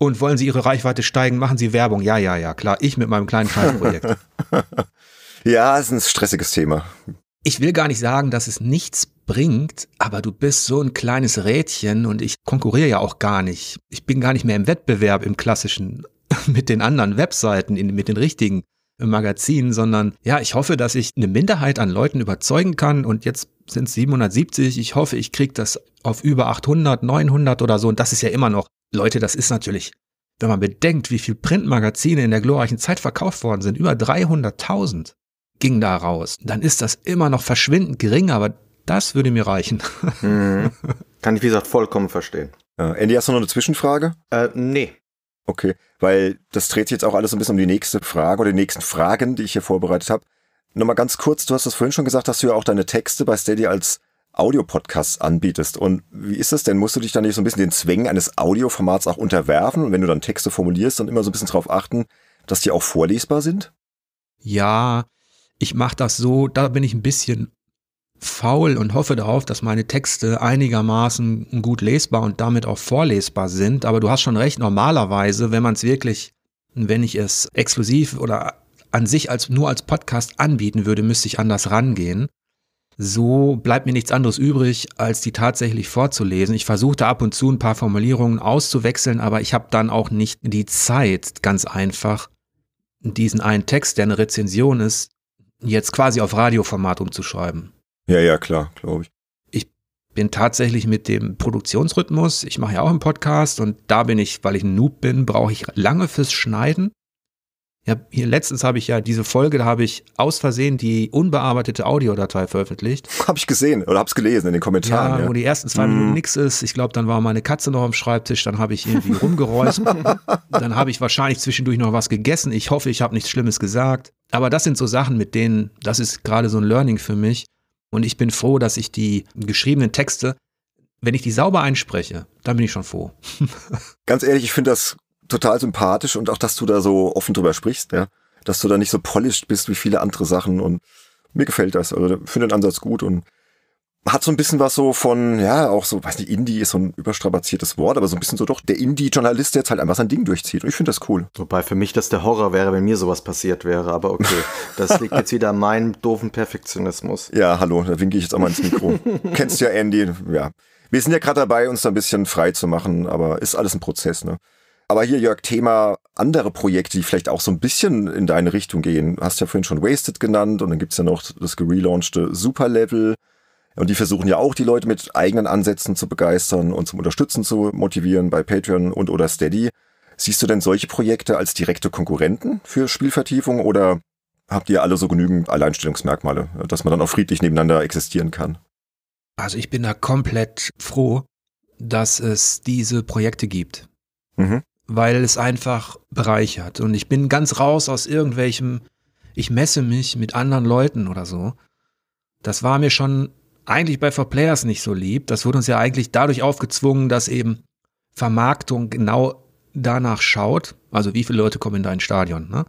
Und wollen Sie Ihre Reichweite steigen, machen Sie Werbung. Ja, ja, ja, klar, ich mit meinem kleinen Scheißprojekt. (laughs) ja, ist ein stressiges Thema. Ich will gar nicht sagen, dass es nichts bringt, aber du bist so ein kleines Rädchen und ich konkurriere ja auch gar nicht. Ich bin gar nicht mehr im Wettbewerb im klassischen (laughs) mit den anderen Webseiten, in, mit den richtigen im Magazin, sondern ja, ich hoffe, dass ich eine Minderheit an Leuten überzeugen kann und jetzt sind es 770, ich hoffe, ich kriege das auf über 800, 900 oder so und das ist ja immer noch, Leute, das ist natürlich, wenn man bedenkt, wie viel Printmagazine in der glorreichen Zeit verkauft worden sind, über 300.000 ging da raus, dann ist das immer noch verschwindend gering, aber das würde mir reichen. Mhm. (laughs) Kann ich, wie gesagt, vollkommen verstehen. Äh, Andy, hast du noch eine Zwischenfrage? Äh, nee, Okay, weil das dreht sich jetzt auch alles so ein bisschen um die nächste Frage oder die nächsten Fragen, die ich hier vorbereitet habe. Nochmal ganz kurz, du hast das vorhin schon gesagt, dass du ja auch deine Texte bei Steady als Audio-Podcast anbietest. Und wie ist das denn? Musst du dich dann nicht so ein bisschen den Zwängen eines Audioformats auch unterwerfen und wenn du dann Texte formulierst, dann immer so ein bisschen darauf achten, dass die auch vorlesbar sind? Ja, ich mache das so, da bin ich ein bisschen faul und hoffe darauf, dass meine Texte einigermaßen gut lesbar und damit auch vorlesbar sind. Aber du hast schon recht, normalerweise, wenn man es wirklich, wenn ich es exklusiv oder an sich als nur als Podcast anbieten würde, müsste ich anders rangehen. So bleibt mir nichts anderes übrig, als die tatsächlich vorzulesen. Ich versuchte ab und zu ein paar Formulierungen auszuwechseln, aber ich habe dann auch nicht die Zeit, ganz einfach, diesen einen Text, der eine Rezension ist, jetzt quasi auf Radioformat umzuschreiben. Ja, ja, klar, glaube ich. Ich bin tatsächlich mit dem Produktionsrhythmus, ich mache ja auch einen Podcast und da bin ich, weil ich ein Noob bin, brauche ich lange fürs Schneiden. Ja, hier letztens habe ich ja diese Folge, da habe ich aus Versehen die unbearbeitete Audiodatei veröffentlicht. (laughs) Habe ich gesehen oder habe es gelesen in den Kommentaren. Ja, ja. wo die ersten zwei mm. Minuten nichts ist. Ich glaube, dann war meine Katze noch am Schreibtisch, dann habe ich irgendwie (laughs) rumgeräuscht. (laughs) dann habe ich wahrscheinlich zwischendurch noch was gegessen. Ich hoffe, ich habe nichts Schlimmes gesagt. Aber das sind so Sachen, mit denen, das ist gerade so ein Learning für mich. Und ich bin froh, dass ich die geschriebenen Texte, wenn ich die sauber einspreche, dann bin ich schon froh. (laughs) Ganz ehrlich, ich finde das total sympathisch und auch, dass du da so offen drüber sprichst, ja. Dass du da nicht so polished bist wie viele andere Sachen und mir gefällt das. Also finde den Ansatz gut und hat so ein bisschen was so von, ja, auch so, weiß nicht, Indie ist so ein überstrapaziertes Wort, aber so ein bisschen so doch der Indie-Journalist, der jetzt halt einfach sein Ding durchzieht. Und ich finde das cool. Wobei für mich das der Horror wäre, wenn mir sowas passiert wäre, aber okay. (laughs) Das liegt jetzt wieder an meinem doofen Perfektionismus. Ja, hallo, da winke ich jetzt auch mal ins Mikro. (laughs) Kennst ja Andy, ja. Wir sind ja gerade dabei, uns da ein bisschen frei zu machen, aber ist alles ein Prozess, ne? Aber hier, Jörg, Thema andere Projekte, die vielleicht auch so ein bisschen in deine Richtung gehen. hast ja vorhin schon Wasted genannt und dann gibt's ja noch das gelaunchte Superlevel. Und die versuchen ja auch, die Leute mit eigenen Ansätzen zu begeistern und zum Unterstützen zu motivieren bei Patreon und oder Steady. Siehst du denn solche Projekte als direkte Konkurrenten für Spielvertiefung oder habt ihr alle so genügend Alleinstellungsmerkmale, dass man dann auch friedlich nebeneinander existieren kann? Also ich bin da komplett froh, dass es diese Projekte gibt, mhm. weil es einfach bereichert. Und ich bin ganz raus aus irgendwelchem, ich messe mich mit anderen Leuten oder so. Das war mir schon eigentlich bei For Players nicht so lieb. Das wurde uns ja eigentlich dadurch aufgezwungen, dass eben Vermarktung genau danach schaut. Also wie viele Leute kommen in dein Stadion. Ne?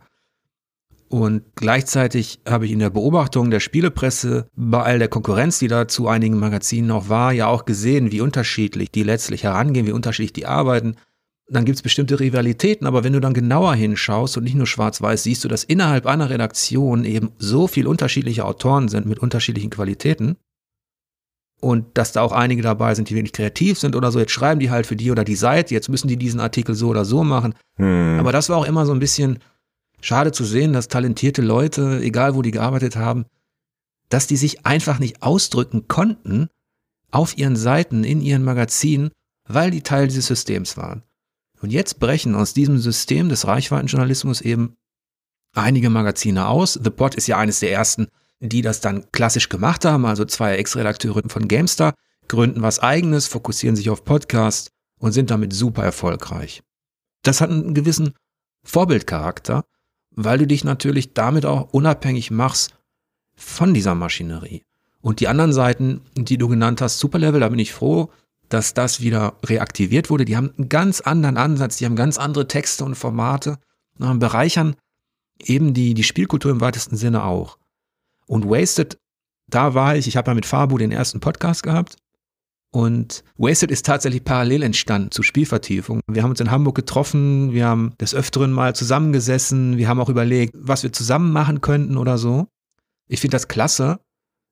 Und gleichzeitig habe ich in der Beobachtung der Spielepresse bei all der Konkurrenz, die da zu einigen Magazinen noch war, ja auch gesehen, wie unterschiedlich die letztlich herangehen, wie unterschiedlich die arbeiten. Dann gibt es bestimmte Rivalitäten, aber wenn du dann genauer hinschaust und nicht nur schwarz-weiß, siehst du, dass innerhalb einer Redaktion eben so viel unterschiedliche Autoren sind mit unterschiedlichen Qualitäten und dass da auch einige dabei sind, die wenig kreativ sind oder so. Jetzt schreiben die halt für die oder die Seite, jetzt müssen die diesen Artikel so oder so machen. Hm. Aber das war auch immer so ein bisschen schade zu sehen, dass talentierte Leute, egal wo die gearbeitet haben, dass die sich einfach nicht ausdrücken konnten auf ihren Seiten, in ihren Magazinen, weil die Teil dieses Systems waren. Und jetzt brechen aus diesem System des Reichweitenjournalismus eben einige Magazine aus. The Pod ist ja eines der ersten, die das dann klassisch gemacht haben, also zwei Ex-Redakteure von Gamestar, gründen was eigenes, fokussieren sich auf Podcasts und sind damit super erfolgreich. Das hat einen gewissen Vorbildcharakter, weil du dich natürlich damit auch unabhängig machst von dieser Maschinerie. Und die anderen Seiten, die du genannt hast, Superlevel, da bin ich froh, dass das wieder reaktiviert wurde. Die haben einen ganz anderen Ansatz, die haben ganz andere Texte und Formate, ähm, bereichern eben die, die Spielkultur im weitesten Sinne auch. Und Wasted, da war ich, ich habe ja mit Fabu den ersten Podcast gehabt. Und Wasted ist tatsächlich parallel entstanden zu Spielvertiefung. Wir haben uns in Hamburg getroffen, wir haben des Öfteren mal zusammengesessen, wir haben auch überlegt, was wir zusammen machen könnten oder so. Ich finde das klasse,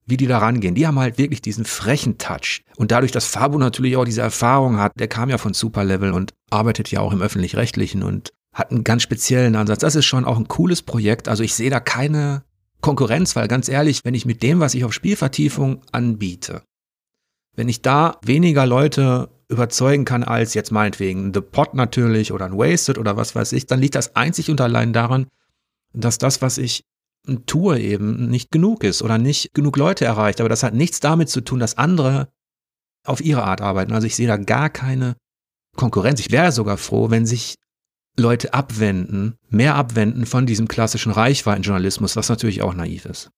wie die da rangehen. Die haben halt wirklich diesen frechen Touch. Und dadurch, dass Fabo natürlich auch diese Erfahrung hat, der kam ja von Superlevel und arbeitet ja auch im Öffentlich-Rechtlichen und hat einen ganz speziellen Ansatz. Das ist schon auch ein cooles Projekt. Also ich sehe da keine Konkurrenz, weil ganz ehrlich, wenn ich mit dem, was ich auf Spielvertiefung anbiete, wenn ich da weniger Leute überzeugen kann als jetzt meinetwegen The Pot natürlich oder ein Wasted oder was weiß ich, dann liegt das einzig und allein daran, dass das, was ich tue, eben nicht genug ist oder nicht genug Leute erreicht. Aber das hat nichts damit zu tun, dass andere auf ihre Art arbeiten. Also ich sehe da gar keine Konkurrenz. Ich wäre sogar froh, wenn sich Leute abwenden, mehr abwenden von diesem klassischen Reichweitenjournalismus, was natürlich auch naiv ist.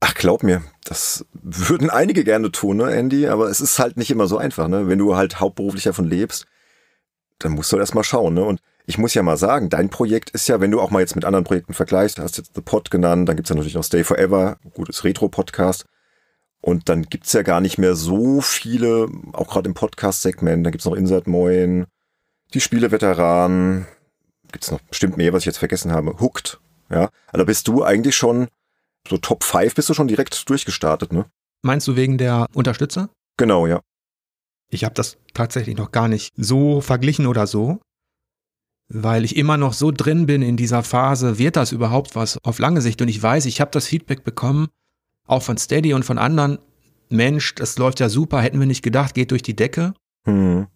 Ach, glaub mir, das würden einige gerne tun, ne, Andy, aber es ist halt nicht immer so einfach, ne? Wenn du halt hauptberuflich davon lebst, dann musst du erst mal schauen, ne? Und ich muss ja mal sagen, dein Projekt ist ja, wenn du auch mal jetzt mit anderen Projekten vergleichst, hast jetzt The Pod genannt, dann gibt's ja natürlich noch Stay Forever, gutes Retro-Podcast. Und dann gibt's ja gar nicht mehr so viele, auch gerade im Podcast-Segment, dann gibt's noch Insert Moin, die Spieleveteranen, gibt es noch bestimmt mehr, was ich jetzt vergessen habe, Hooked. Ja, also bist du eigentlich schon, so Top 5 bist du schon direkt durchgestartet, ne? Meinst du wegen der Unterstützer? Genau, ja. Ich habe das tatsächlich noch gar nicht so verglichen oder so, weil ich immer noch so drin bin in dieser Phase, wird das überhaupt was auf lange Sicht? Und ich weiß, ich habe das Feedback bekommen, auch von Steady und von anderen, Mensch, das läuft ja super, hätten wir nicht gedacht, geht durch die Decke. Mhm.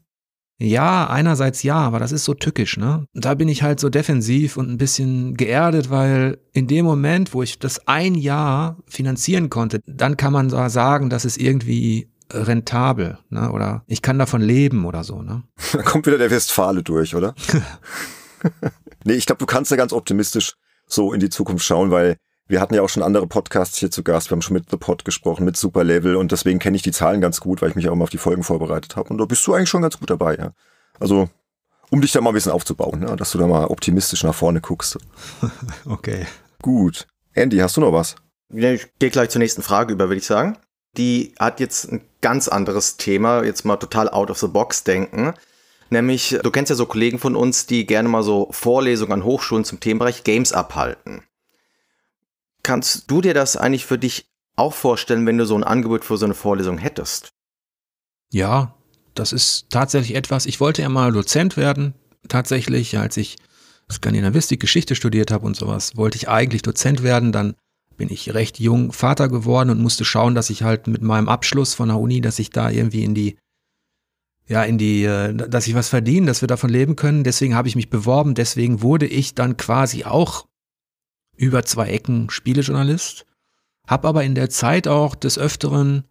Ja, einerseits ja, aber das ist so tückisch, ne? Da bin ich halt so defensiv und ein bisschen geerdet, weil in dem Moment, wo ich das ein Jahr finanzieren konnte, dann kann man da sagen, dass es irgendwie rentabel, ne? Oder ich kann davon leben oder so, ne? Da kommt wieder der Westfale durch, oder? (laughs) nee, ich glaube, du kannst ja ganz optimistisch so in die Zukunft schauen, weil wir hatten ja auch schon andere Podcasts hier zu Gast. Wir haben schon mit The Pod gesprochen, mit Superlevel und deswegen kenne ich die Zahlen ganz gut, weil ich mich auch immer auf die Folgen vorbereitet habe. Und da bist du eigentlich schon ganz gut dabei, ja. Also, um dich da mal ein bisschen aufzubauen, ne? dass du da mal optimistisch nach vorne guckst. (laughs) okay. Gut. Andy, hast du noch was? ich gehe gleich zur nächsten Frage über, würde ich sagen. Die hat jetzt ein ganz anderes Thema, jetzt mal total out of the box denken. Nämlich, du kennst ja so Kollegen von uns, die gerne mal so Vorlesungen an Hochschulen zum Themenbereich Games abhalten. Kannst du dir das eigentlich für dich auch vorstellen, wenn du so ein Angebot für so eine Vorlesung hättest? Ja, das ist tatsächlich etwas. Ich wollte ja mal Dozent werden. Tatsächlich, als ich Skandinavistik, Geschichte studiert habe und sowas, wollte ich eigentlich Dozent werden. Dann bin ich recht jung Vater geworden und musste schauen, dass ich halt mit meinem Abschluss von der Uni, dass ich da irgendwie in die, ja, in die, äh, dass ich was verdiene, dass wir davon leben können. Deswegen habe ich mich beworben. Deswegen wurde ich dann quasi auch über zwei Ecken Spielejournalist, habe aber in der Zeit auch des Öfteren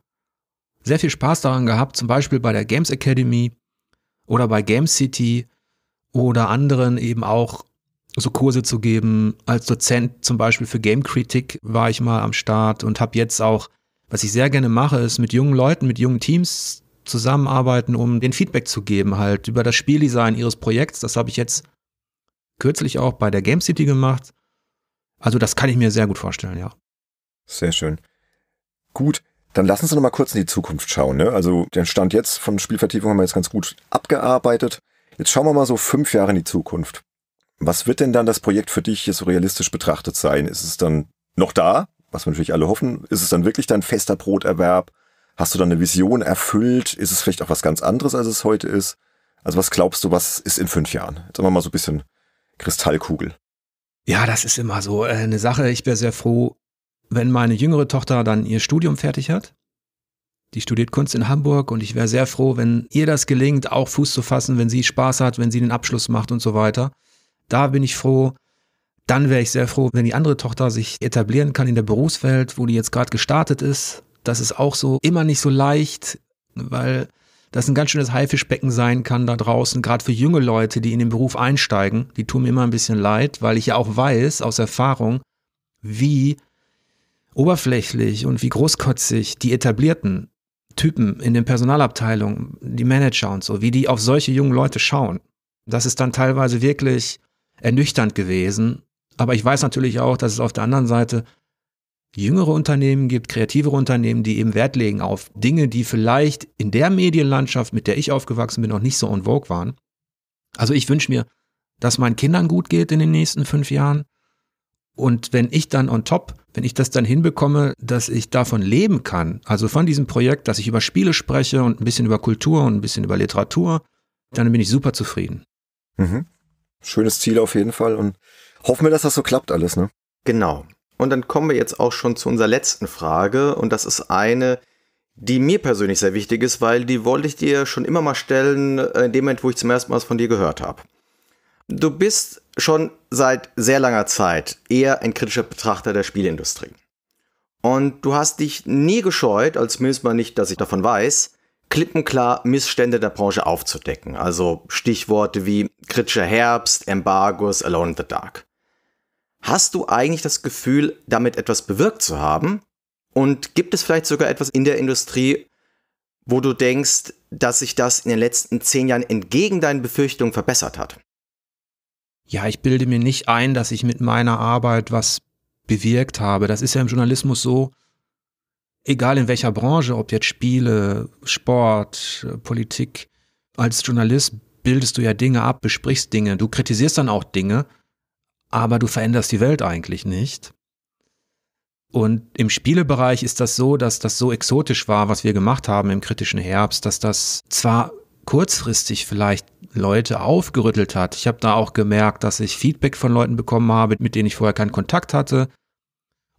sehr viel Spaß daran gehabt, zum Beispiel bei der Games Academy oder bei Game City oder anderen eben auch so Kurse zu geben. Als Dozent zum Beispiel für Game Kritik war ich mal am Start und habe jetzt auch, was ich sehr gerne mache, ist mit jungen Leuten, mit jungen Teams zusammenarbeiten, um den Feedback zu geben, halt über das Spieldesign ihres Projekts. Das habe ich jetzt kürzlich auch bei der Game City gemacht. Also das kann ich mir sehr gut vorstellen, ja. Sehr schön. Gut, dann lass uns noch mal kurz in die Zukunft schauen. Ne? Also den Stand jetzt von Spielvertiefung haben wir jetzt ganz gut abgearbeitet. Jetzt schauen wir mal so fünf Jahre in die Zukunft. Was wird denn dann das Projekt für dich jetzt so realistisch betrachtet sein? Ist es dann noch da, was wir natürlich alle hoffen? Ist es dann wirklich dein fester Broterwerb? Hast du dann eine Vision erfüllt? Ist es vielleicht auch was ganz anderes, als es heute ist? Also was glaubst du, was ist in fünf Jahren? Jetzt haben wir mal so ein bisschen Kristallkugel. Ja, das ist immer so äh, eine Sache. Ich wäre sehr froh, wenn meine jüngere Tochter dann ihr Studium fertig hat. Die studiert Kunst in Hamburg und ich wäre sehr froh, wenn ihr das gelingt, auch Fuß zu fassen, wenn sie Spaß hat, wenn sie den Abschluss macht und so weiter. Da bin ich froh. Dann wäre ich sehr froh, wenn die andere Tochter sich etablieren kann in der Berufswelt, wo die jetzt gerade gestartet ist. Das ist auch so immer nicht so leicht, weil das ein ganz schönes Haifischbecken sein kann da draußen, gerade für junge Leute, die in den Beruf einsteigen. Die tun mir immer ein bisschen leid, weil ich ja auch weiß aus Erfahrung, wie oberflächlich und wie großkotzig die etablierten Typen in den Personalabteilungen, die Manager und so, wie die auf solche jungen Leute schauen. Das ist dann teilweise wirklich ernüchternd gewesen. Aber ich weiß natürlich auch, dass es auf der anderen Seite jüngere Unternehmen gibt, kreativere Unternehmen, die eben Wert legen auf Dinge, die vielleicht in der Medienlandschaft, mit der ich aufgewachsen bin, noch nicht so en vogue waren. Also ich wünsche mir, dass meinen Kindern gut geht in den nächsten fünf Jahren. Und wenn ich dann on top, wenn ich das dann hinbekomme, dass ich davon leben kann, also von diesem Projekt, dass ich über Spiele spreche und ein bisschen über Kultur und ein bisschen über Literatur, dann bin ich super zufrieden. Mhm. Schönes Ziel auf jeden Fall und hoffen wir, dass das so klappt alles, ne? Genau. Und dann kommen wir jetzt auch schon zu unserer letzten Frage. Und das ist eine, die mir persönlich sehr wichtig ist, weil die wollte ich dir schon immer mal stellen, äh, in dem Moment, wo ich zum ersten Mal von dir gehört habe. Du bist schon seit sehr langer Zeit eher ein kritischer Betrachter der Spielindustrie. Und du hast dich nie gescheut, als zumindest mal nicht, dass ich davon weiß, klippenklar Missstände der Branche aufzudecken. Also Stichworte wie kritischer Herbst, Embargos, Alone in the Dark hast du eigentlich das Gefühl, damit etwas bewirkt zu haben? Und gibt es vielleicht sogar etwas in der Industrie, wo du denkst, dass sich das in den letzten zehn Jahren entgegen deinen Befürchtungen verbessert hat? Ja, ich bilde mir nicht ein, dass ich mit meiner Arbeit was bewirkt habe. Das ist ja im Journalismus so, egal in welcher Branche, ob jetzt Spiele, Sport, Politik, als Journalist bildest du ja Dinge ab, besprichst Dinge, du kritisierst dann auch Dinge aber du veränderst die Welt eigentlich nicht. Und im Spielebereich ist das so, dass das so exotisch war, was wir gemacht haben im kritischen Herbst, dass das zwar kurzfristig vielleicht Leute aufgerüttelt hat. Ich habe da auch gemerkt, dass ich Feedback von Leuten bekommen habe, mit denen ich vorher keinen Kontakt hatte.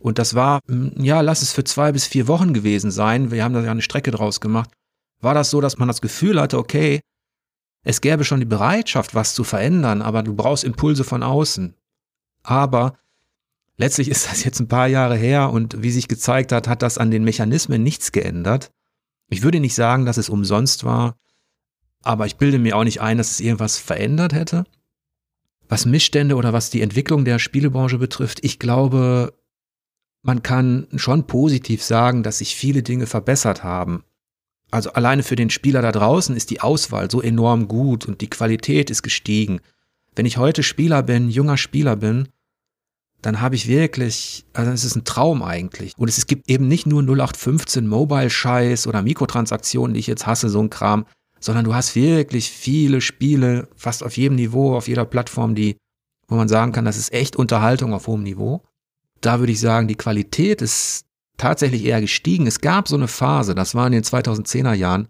Und das war, hm, ja, lass es für zwei bis vier Wochen gewesen sein. Wir haben da ja eine Strecke draus gemacht. War das so, dass man das Gefühl hatte, okay, es gäbe schon die Bereitschaft, was zu verändern, aber du brauchst Impulse von außen aber letztlich ist das jetzt ein paar Jahre her und wie sich gezeigt hat, hat das an den Mechanismen nichts geändert. Ich würde nicht sagen, dass es umsonst war, aber ich bilde mir auch nicht ein, dass es irgendwas verändert hätte. Was Missstände oder was die Entwicklung der Spielebranche betrifft, ich glaube, man kann schon positiv sagen, dass sich viele Dinge verbessert haben. Also alleine für den Spieler da draußen ist die Auswahl so enorm gut und die Qualität ist gestiegen. Wenn ich heute Spieler bin, junger Spieler bin, dann habe ich wirklich, also es ist ein Traum eigentlich. Und es gibt eben nicht nur 0815 Mobile-Scheiß oder Mikrotransaktionen, die ich jetzt hasse, so ein Kram, sondern du hast wirklich viele Spiele, fast auf jedem Niveau, auf jeder Plattform, die, wo man sagen kann, das ist echt Unterhaltung auf hohem Niveau. Da würde ich sagen, die Qualität ist tatsächlich eher gestiegen. Es gab so eine Phase, das war in den 2010er Jahren,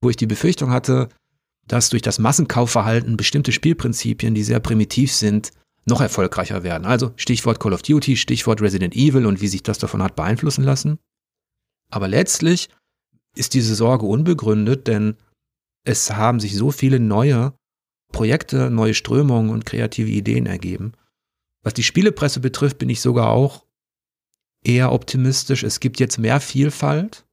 wo ich die Befürchtung hatte, dass durch das Massenkaufverhalten bestimmte Spielprinzipien, die sehr primitiv sind, noch erfolgreicher werden. Also Stichwort Call of Duty, Stichwort Resident Evil und wie sich das davon hat beeinflussen lassen. Aber letztlich ist diese Sorge unbegründet, denn es haben sich so viele neue Projekte, neue Strömungen und kreative Ideen ergeben. Was die Spielepresse betrifft, bin ich sogar auch eher optimistisch. Es gibt jetzt mehr Vielfalt,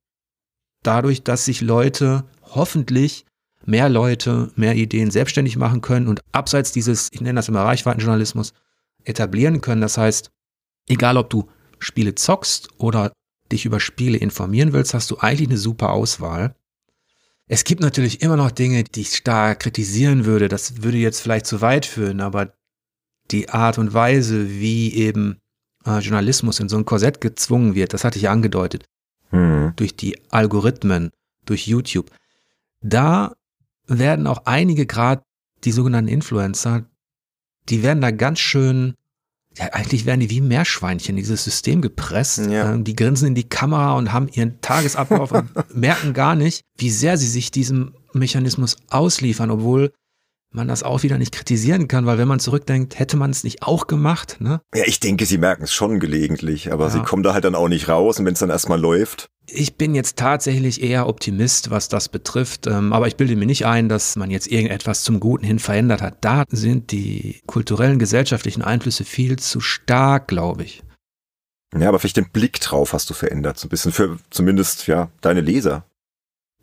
dadurch, dass sich Leute hoffentlich mehr Leute, mehr Ideen selbstständig machen können und abseits dieses, ich nenne das immer Reichweitenjournalismus, etablieren können. Das heißt, egal ob du Spiele zockst oder dich über Spiele informieren willst, hast du eigentlich eine super Auswahl. Es gibt natürlich immer noch Dinge, die ich stark kritisieren würde. Das würde jetzt vielleicht zu weit führen, aber die Art und Weise, wie eben äh, Journalismus in so ein Korsett gezwungen wird, das hatte ich ja angedeutet, hm. durch die Algorithmen, durch YouTube. Da werden auch einige gerade, die sogenannten Influencer, die werden da ganz schön, ja, eigentlich werden die wie Meerschweinchen dieses System gepresst. Ja. Ähm, die grinsen in die Kamera und haben ihren Tagesablauf und (laughs) merken gar nicht, wie sehr sie sich diesem Mechanismus ausliefern, obwohl man das auch wieder nicht kritisieren kann, weil wenn man zurückdenkt, hätte man es nicht auch gemacht, ne? Ja, ich denke, sie merken es schon gelegentlich, aber ja. sie kommen da halt dann auch nicht raus und wenn es dann erstmal läuft, ich bin jetzt tatsächlich eher Optimist, was das betrifft, ähm, aber ich bilde mir nicht ein, dass man jetzt irgendetwas zum Guten hin verändert hat. Da sind die kulturellen, gesellschaftlichen Einflüsse viel zu stark, glaube ich. Ja, aber vielleicht den Blick drauf hast du verändert, so ein bisschen für zumindest ja deine Leser.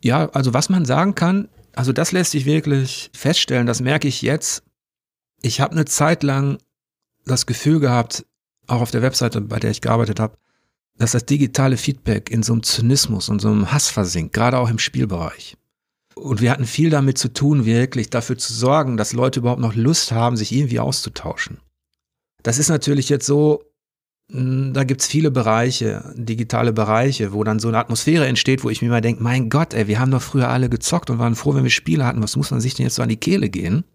Ja, also was man sagen kann, also das lässt sich wirklich feststellen, das merke ich jetzt. Ich habe eine Zeit lang das Gefühl gehabt, auch auf der Webseite, bei der ich gearbeitet habe, dass das digitale Feedback in so einem Zynismus und so einem Hass versinkt, gerade auch im Spielbereich. Und wir hatten viel damit zu tun, wirklich dafür zu sorgen, dass Leute überhaupt noch Lust haben, sich irgendwie auszutauschen. Das ist natürlich jetzt so, hm, da gibt es viele Bereiche, digitale Bereiche, wo dann so eine Atmosphäre entsteht, wo ich mir mal denke, mein Gott, ey, wir haben doch früher alle gezockt und waren froh, wenn wir Spiele hatten, was muss man sich denn jetzt so an die Kehle gehen?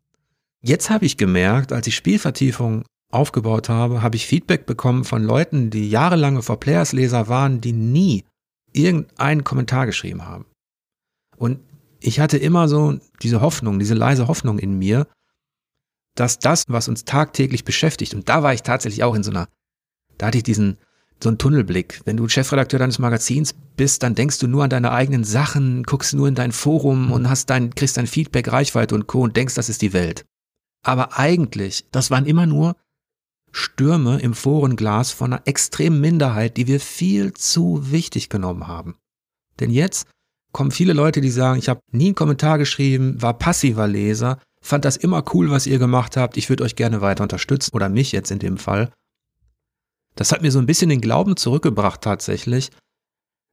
Jetzt habe ich gemerkt, als ich Spielvertiefung aufgebaut habe, habe ich Feedback bekommen von Leuten, die jahrelange vor Players Leser waren, die nie irgendeinen Kommentar geschrieben haben. Und ich hatte immer so diese Hoffnung, diese leise Hoffnung in mir, dass das, was uns tagtäglich beschäftigt, und da war ich tatsächlich auch in so einer, da hatte ich diesen, so einen Tunnelblick. Wenn du Chefredakteur deines Magazins bist, dann denkst du nur an deine eigenen Sachen, guckst nur in dein Forum und hast dein, kriegst dein Feedback, Reichweite und Co. und denkst, das ist die Welt. Aber eigentlich, das waren immer nur Stürme im Forenglas von einer extremen Minderheit, die wir viel zu wichtig genommen haben. Denn jetzt kommen viele Leute, die sagen, ich habe nie einen Kommentar geschrieben, war passiver Leser, fand das immer cool, was ihr gemacht habt, ich würde euch gerne weiter unterstützen oder mich jetzt in dem Fall. Das hat mir so ein bisschen den Glauben zurückgebracht tatsächlich,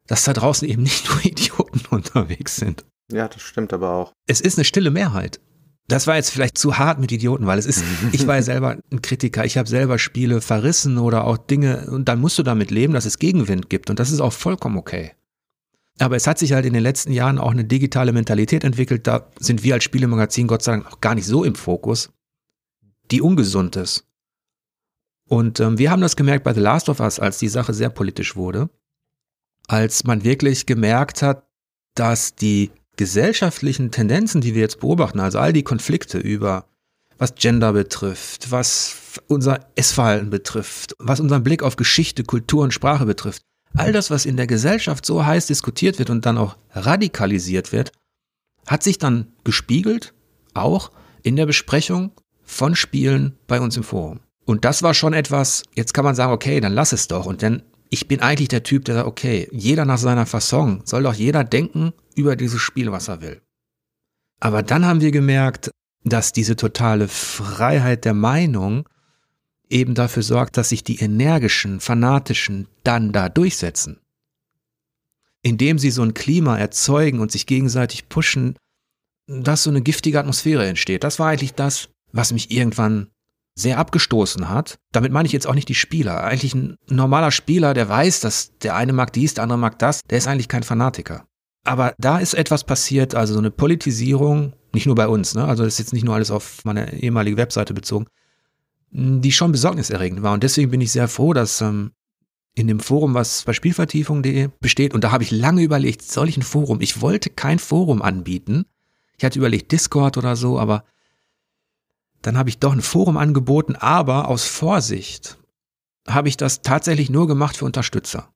dass da draußen eben nicht nur (laughs) Idioten unterwegs sind. Ja, das stimmt aber auch. Es ist eine stille Mehrheit. Das war jetzt vielleicht zu hart mit Idioten, weil es ist, (laughs) ich war ja selber ein Kritiker, ich habe selber Spiele verrissen oder auch Dinge und dann musst du damit leben, dass es Gegenwind gibt und das ist auch vollkommen okay. Aber es hat sich halt in den letzten Jahren auch eine digitale Mentalität entwickelt, da sind wir als Spielemagazin Gott sei Dank auch gar nicht so im Fokus, die ungesund ist. Und ähm, wir haben das gemerkt bei The Last of Us, als die Sache sehr politisch wurde, als man wirklich gemerkt hat, dass die gesellschaftlichen Tendenzen, die wir jetzt beobachten, also all die Konflikte über was Gender betrifft, was unser Essverhalten betrifft, was unseren Blick auf Geschichte, Kultur und Sprache betrifft, all das, was in der Gesellschaft so heiß diskutiert wird und dann auch radikalisiert wird, hat sich dann gespiegelt, auch in der Besprechung von Spielen bei uns im Forum. Und das war schon etwas, jetzt kann man sagen, okay, dann lass es doch. Und dann ich bin eigentlich der Typ, der sagt, okay, jeder nach seiner Fasson, soll doch jeder denken über dieses Spiel, was er will. Aber dann haben wir gemerkt, dass diese totale Freiheit der Meinung eben dafür sorgt, dass sich die energischen, fanatischen dann da durchsetzen. Indem sie so ein Klima erzeugen und sich gegenseitig pushen, dass so eine giftige Atmosphäre entsteht. Das war eigentlich das, was mich irgendwann sehr abgestoßen hat. Damit meine ich jetzt auch nicht die Spieler. Eigentlich ein normaler Spieler, der weiß, dass der eine mag dies, der andere mag das, der ist eigentlich kein Fanatiker. Aber da ist etwas passiert, also so eine Politisierung, nicht nur bei uns, ne? also das ist jetzt nicht nur alles auf meine ehemalige Webseite bezogen, hm, die schon besorgniserregend war. Und deswegen bin ich sehr froh, dass ähm, in dem Forum, was bei Spielvertiefung.de besteht, und da habe ich lange überlegt, soll ich ein Forum? Ich wollte kein Forum anbieten. Ich hatte überlegt Discord oder so, aber dann habe ich doch ein Forum angeboten, aber aus Vorsicht habe ich das tatsächlich nur gemacht für Unterstützer.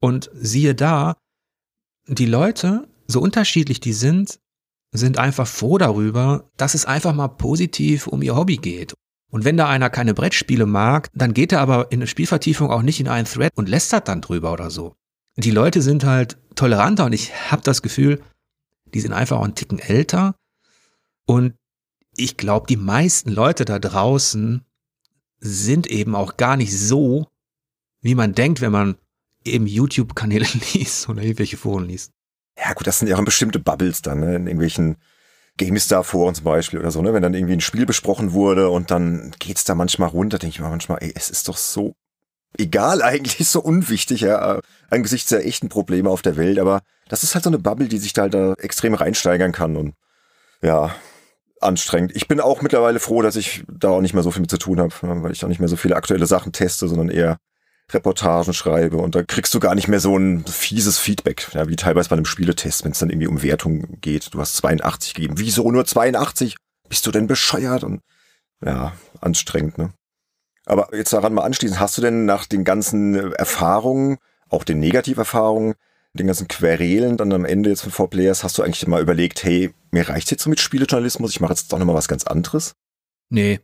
Und siehe da, die Leute, so unterschiedlich die sind, sind einfach froh darüber, dass es einfach mal positiv um ihr Hobby geht. Und wenn da einer keine Brettspiele mag, dann geht er aber in eine Spielvertiefung auch nicht in einen Thread und lästert dann drüber oder so. Die Leute sind halt toleranter und ich habe das Gefühl, die sind einfach auch einen Ticken älter und ich glaube, die meisten Leute da draußen sind eben auch gar nicht so, wie man denkt, wenn man eben YouTube-Kanäle (laughs) liest oder irgendwelche Foren liest. Ja gut, das sind ja auch bestimmte Bubbles dann, ne? in irgendwelchen GameStar-Foren zum Beispiel oder so, ne? wenn dann irgendwie ein Spiel besprochen wurde und dann geht's da manchmal runter, denke ich mir manchmal, ey, es ist doch so egal (laughs) eigentlich, so unwichtig ja, äh, angesichts der echten Probleme auf der Welt, aber das ist halt so eine Bubble, die sich da halt da extrem reinsteigern kann und ja, anstrengend. Ich bin auch mittlerweile froh, dass ich da auch nicht mehr so viel mit zu tun habe, ne, weil ich auch nicht mehr so viele aktuelle Sachen teste, sondern eher Reportagen schreibe und da kriegst du gar nicht mehr so ein fieses Feedback, ja, wie teilweise bei einem Spieletest, wenn es dann irgendwie um Wertung geht. Du hast 82 gegeben. Wieso nur 82? Bist du denn bescheuert? Und ja, anstrengend, ne? Aber jetzt daran mal anschließend, hast du denn nach den ganzen Erfahrungen, auch den Negativerfahrungen, den ganzen Querelen dann am Ende jetzt von Four Players, hast du eigentlich mal überlegt, hey, mir reicht jetzt so mit Spielejournalismus, ich mache jetzt doch nochmal was ganz anderes? Nee.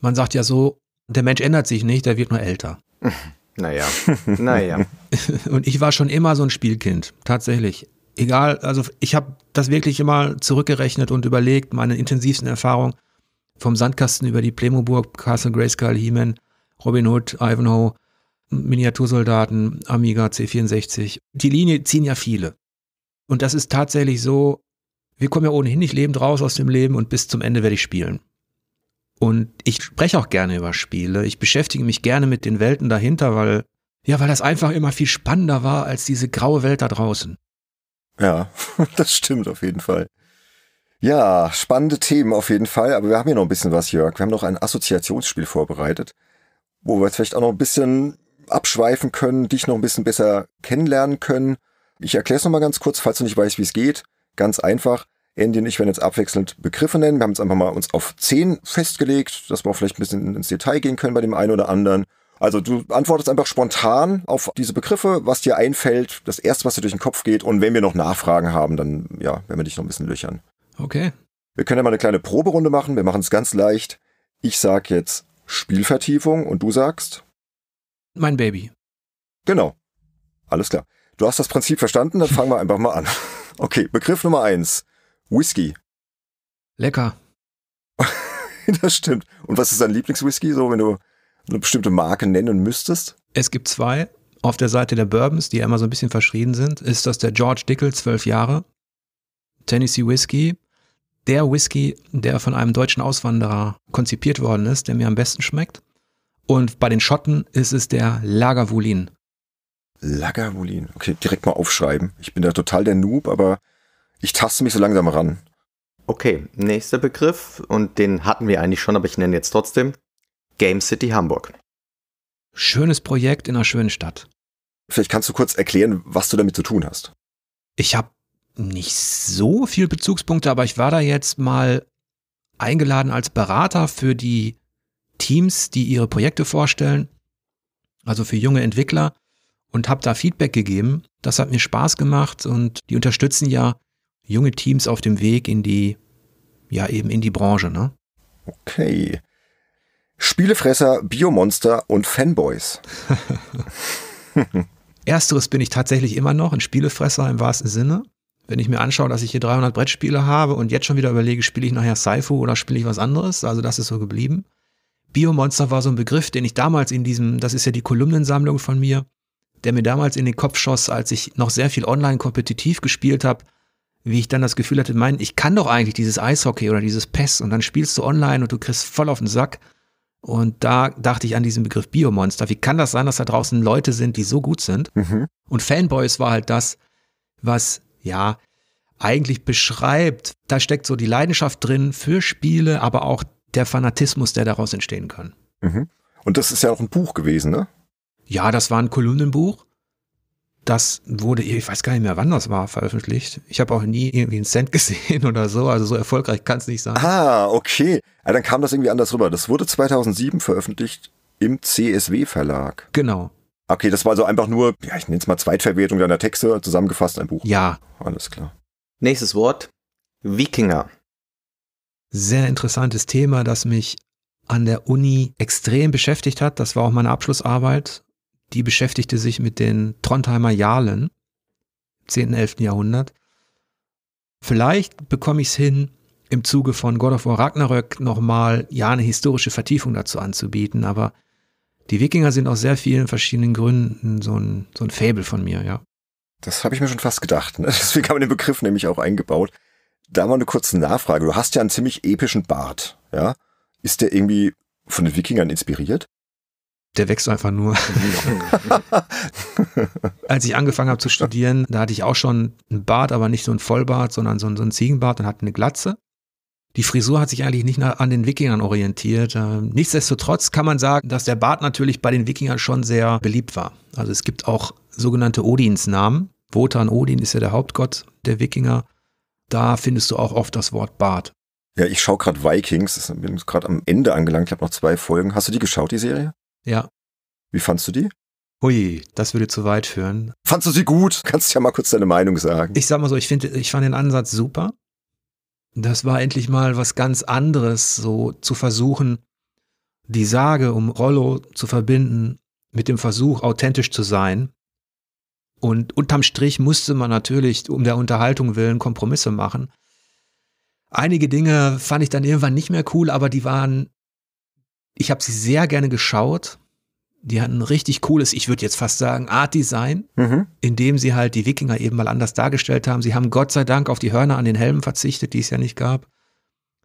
Man sagt ja so, der Mensch ändert sich nicht, der wird nur älter. (laughs) Naja, naja. (laughs) Und ich war schon immer so ein Spielkind, tatsächlich. Egal, also ich habe das wirklich immer zurückgerechnet und überlegt, meine intensivsten Erfahrungen vom Sandkasten über die Plemoburg, Castle Grayskull, He-Man, Robin Hood, Ivanhoe, Miniatursoldaten, Amiga, C64. Die Linie ziehen ja viele. Und das ist tatsächlich so, wir kommen ja ohnehin nicht lebend raus aus dem Leben und bis zum Ende werde ich spielen. Und ich spreche auch gerne über Spiele. Ich beschäftige mich gerne mit den Welten dahinter, weil, ja, weil das einfach immer viel spannender war als diese graue Welt da draußen. Ja, (laughs) das stimmt auf jeden Fall. Ja, spannende Themen auf jeden Fall. Aber wir haben hier noch ein bisschen was, Jörg. Wir haben noch ein Assoziationsspiel vorbereitet, wo wir jetzt vielleicht auch noch ein bisschen abschweifen können, dich noch ein bisschen besser kennenlernen können. Ich erkläre es nochmal ganz kurz, falls du nicht weißt, wie es geht. Ganz einfach. Andy und ich werden jetzt abwechselnd Begriffe nennen. Wir haben uns einfach mal uns auf 10 festgelegt, dass wir auch vielleicht ein bisschen ins Detail gehen können bei dem einen oder anderen. Also du antwortest einfach spontan auf diese Begriffe, was dir einfällt, das erste, was dir durch den Kopf geht. Und wenn wir noch Nachfragen haben, dann ja, werden wir dich noch ein bisschen löchern. Okay. Wir können ja mal eine kleine Proberunde machen. Wir machen es ganz leicht. Ich sag jetzt Spielvertiefung und du sagst mein Baby. Genau. Alles klar. Du hast das Prinzip verstanden, dann fangen wir einfach mal an. (laughs) Okay, Begriff Nummer eins. Whisky. Lecker. (laughs) das stimmt. Und was ist dein Lieblingswhisky, so wenn du eine bestimmte Marke nennen müsstest? Es gibt zwei. Auf der Seite der Bourbons, die ja immer so ein bisschen verschrien sind, ist das der George Dickel, zwölf Jahre. Tennessee Whisky. Der Whisky, der von einem deutschen Auswanderer konzipiert worden ist, der mir am besten schmeckt. Und bei den Schotten ist es der Lagavulin. Lagavulin. Okay, direkt mal aufschreiben. Ich bin da total der Noob, aber ich taste mich so langsam ran. Okay, nächster Begriff, und den hatten wir eigentlich schon, aber ich nenne jetzt trotzdem Game City Hamburg. Schönes Projekt in einer schönen Stadt. Vielleicht kannst du kurz erklären, was du damit zu tun hast. Ich habe nicht so viel Bezugspunkte, aber ich war da jetzt mal eingeladen als Berater für die Teams, die ihre Projekte vorstellen, also für junge Entwickler und habe da Feedback gegeben. Das hat mir Spaß gemacht und die unterstützen ja junge Teams auf dem Weg in die, ja eben in die Branche. Ne? Okay. Spielefresser, Biomonster und Fanboys. (laughs) (laughs) Ersteres bin ich tatsächlich immer noch, ein Spielefresser im wahrsten Sinne. Wenn ich mir anschaue, dass ich hier 300 Brettspiele habe und jetzt schon wieder überlege, spiele ich nachher Saifu oder spiele ich was anderes, also das ist so geblieben. Biomonster war so ein Begriff, den ich damals in diesem, das ist ja die Kolumnensammlung von mir, der mir damals in den Kopf schoss, als ich noch sehr viel online kompetitiv gespielt habe, wie ich dann das Gefühl hatte, mein, ich kann doch eigentlich dieses Eishockey oder dieses PES und dann spielst du online und du kriegst voll auf den Sack. Und da dachte ich an diesen Begriff Biomonster. Wie kann das sein, dass da draußen Leute sind, die so gut sind? Mhm. Und Fanboys war halt das, was, ja, eigentlich beschreibt, da steckt so die Leidenschaft drin für Spiele, aber auch der Fanatismus, der daraus entstehen kann. Mhm. Und das ist ja auch ein Buch gewesen, ne? Ja, das war ein Kolumnenbuch. Das wurde, ich weiß gar nicht mehr, wann das war, veröffentlicht. Ich habe auch nie irgendwie einen Cent (laughs) gesehen oder so. Also so erfolgreich kann es nicht sein. Ah, okay. Ja, dann kam das irgendwie anders rüber. Das wurde 2007 veröffentlicht im CSW-Verlag. Genau. Okay, das war also einfach nur, ja, ich nenne es mal Zweitverwertung deiner Texte, zusammengefasst ein Buch. Ja. Alles klar. Nächstes Wort. Wikinger sehr interessantes Thema, das mich an der Uni extrem beschäftigt hat. Das war auch meine Abschlussarbeit. Die beschäftigte sich mit den Trondheimer Jahlen im 10. 11. Jahrhundert. Vielleicht bekomme ich es hin, im Zuge von God of War Ragnarök nochmal ja eine historische Vertiefung dazu anzubieten, aber die Wikinger sind aus sehr vielen verschiedenen Gründen so ein, so ein Fable von mir, ja. Das habe ich mir schon fast gedacht. Ne? (laughs) Deswegen haben wir den Begriff nämlich auch eingebaut. Da mal eine kurze Nachfrage. Du hast ja einen ziemlich epischen Bart, ja? Ist der irgendwie von den Wikingern inspiriert? Der wächst einfach nur. (laughs) Als ich angefangen habe zu studieren, da hatte ich auch schon einen Bart, aber nicht so einen Vollbart, sondern so, einen, so einen Ziegenbart und hatte eine Glatze. Die Frisur hat sich eigentlich nicht an den Wikingern orientiert. Äh, nichtsdestotrotz kann man sagen, dass der Bart natürlich bei den Wikingern schon sehr beliebt war. Also es gibt auch sogenannte Odinsnamen. Wotan Odin ist ja der Hauptgott der Wikinger. Da findest du auch oft das Wort Bart. Ja, ich schaue gerade Vikings, bin gerade am Ende angelangt, ich habe noch zwei Folgen. Hast du die geschaut, die Serie? Ja. Wie fandst du die? Hui, das würde zu weit führen. Fandst du sie gut? (laughs) Kannst du ja mal kurz deine Meinung sagen. Ich sag mal so, ich, find, ich fand den Ansatz super. Das war endlich mal was ganz anderes, so zu versuchen, die Sage um Rollo zu verbinden mit dem Versuch, authentisch zu sein und unterm Strich musste man natürlich um der Unterhaltung willen Kompromisse machen. Einige Dinge fand ich dann irgendwann nicht mehr cool, aber die waren, ich habe sie sehr gerne geschaut. Die hatten ein richtig cooles, ich würde jetzt fast sagen, Art Design, mhm. indem sie halt die Wikinger eben mal anders dargestellt haben. Sie haben Gott sei Dank auf die Hörner an den Helmen verzichtet, die es ja nicht gab.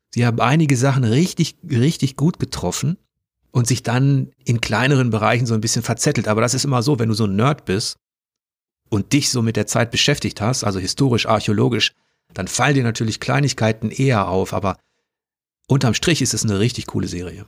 Sie haben einige Sachen richtig, richtig gut getroffen und sich dann in kleineren Bereichen so ein bisschen verzettelt. Aber das ist immer so, wenn du so ein Nerd bist, und dich so mit der Zeit beschäftigt hast, also historisch, archäologisch, dann fallen dir natürlich Kleinigkeiten eher auf, aber unterm Strich ist es eine richtig coole Serie.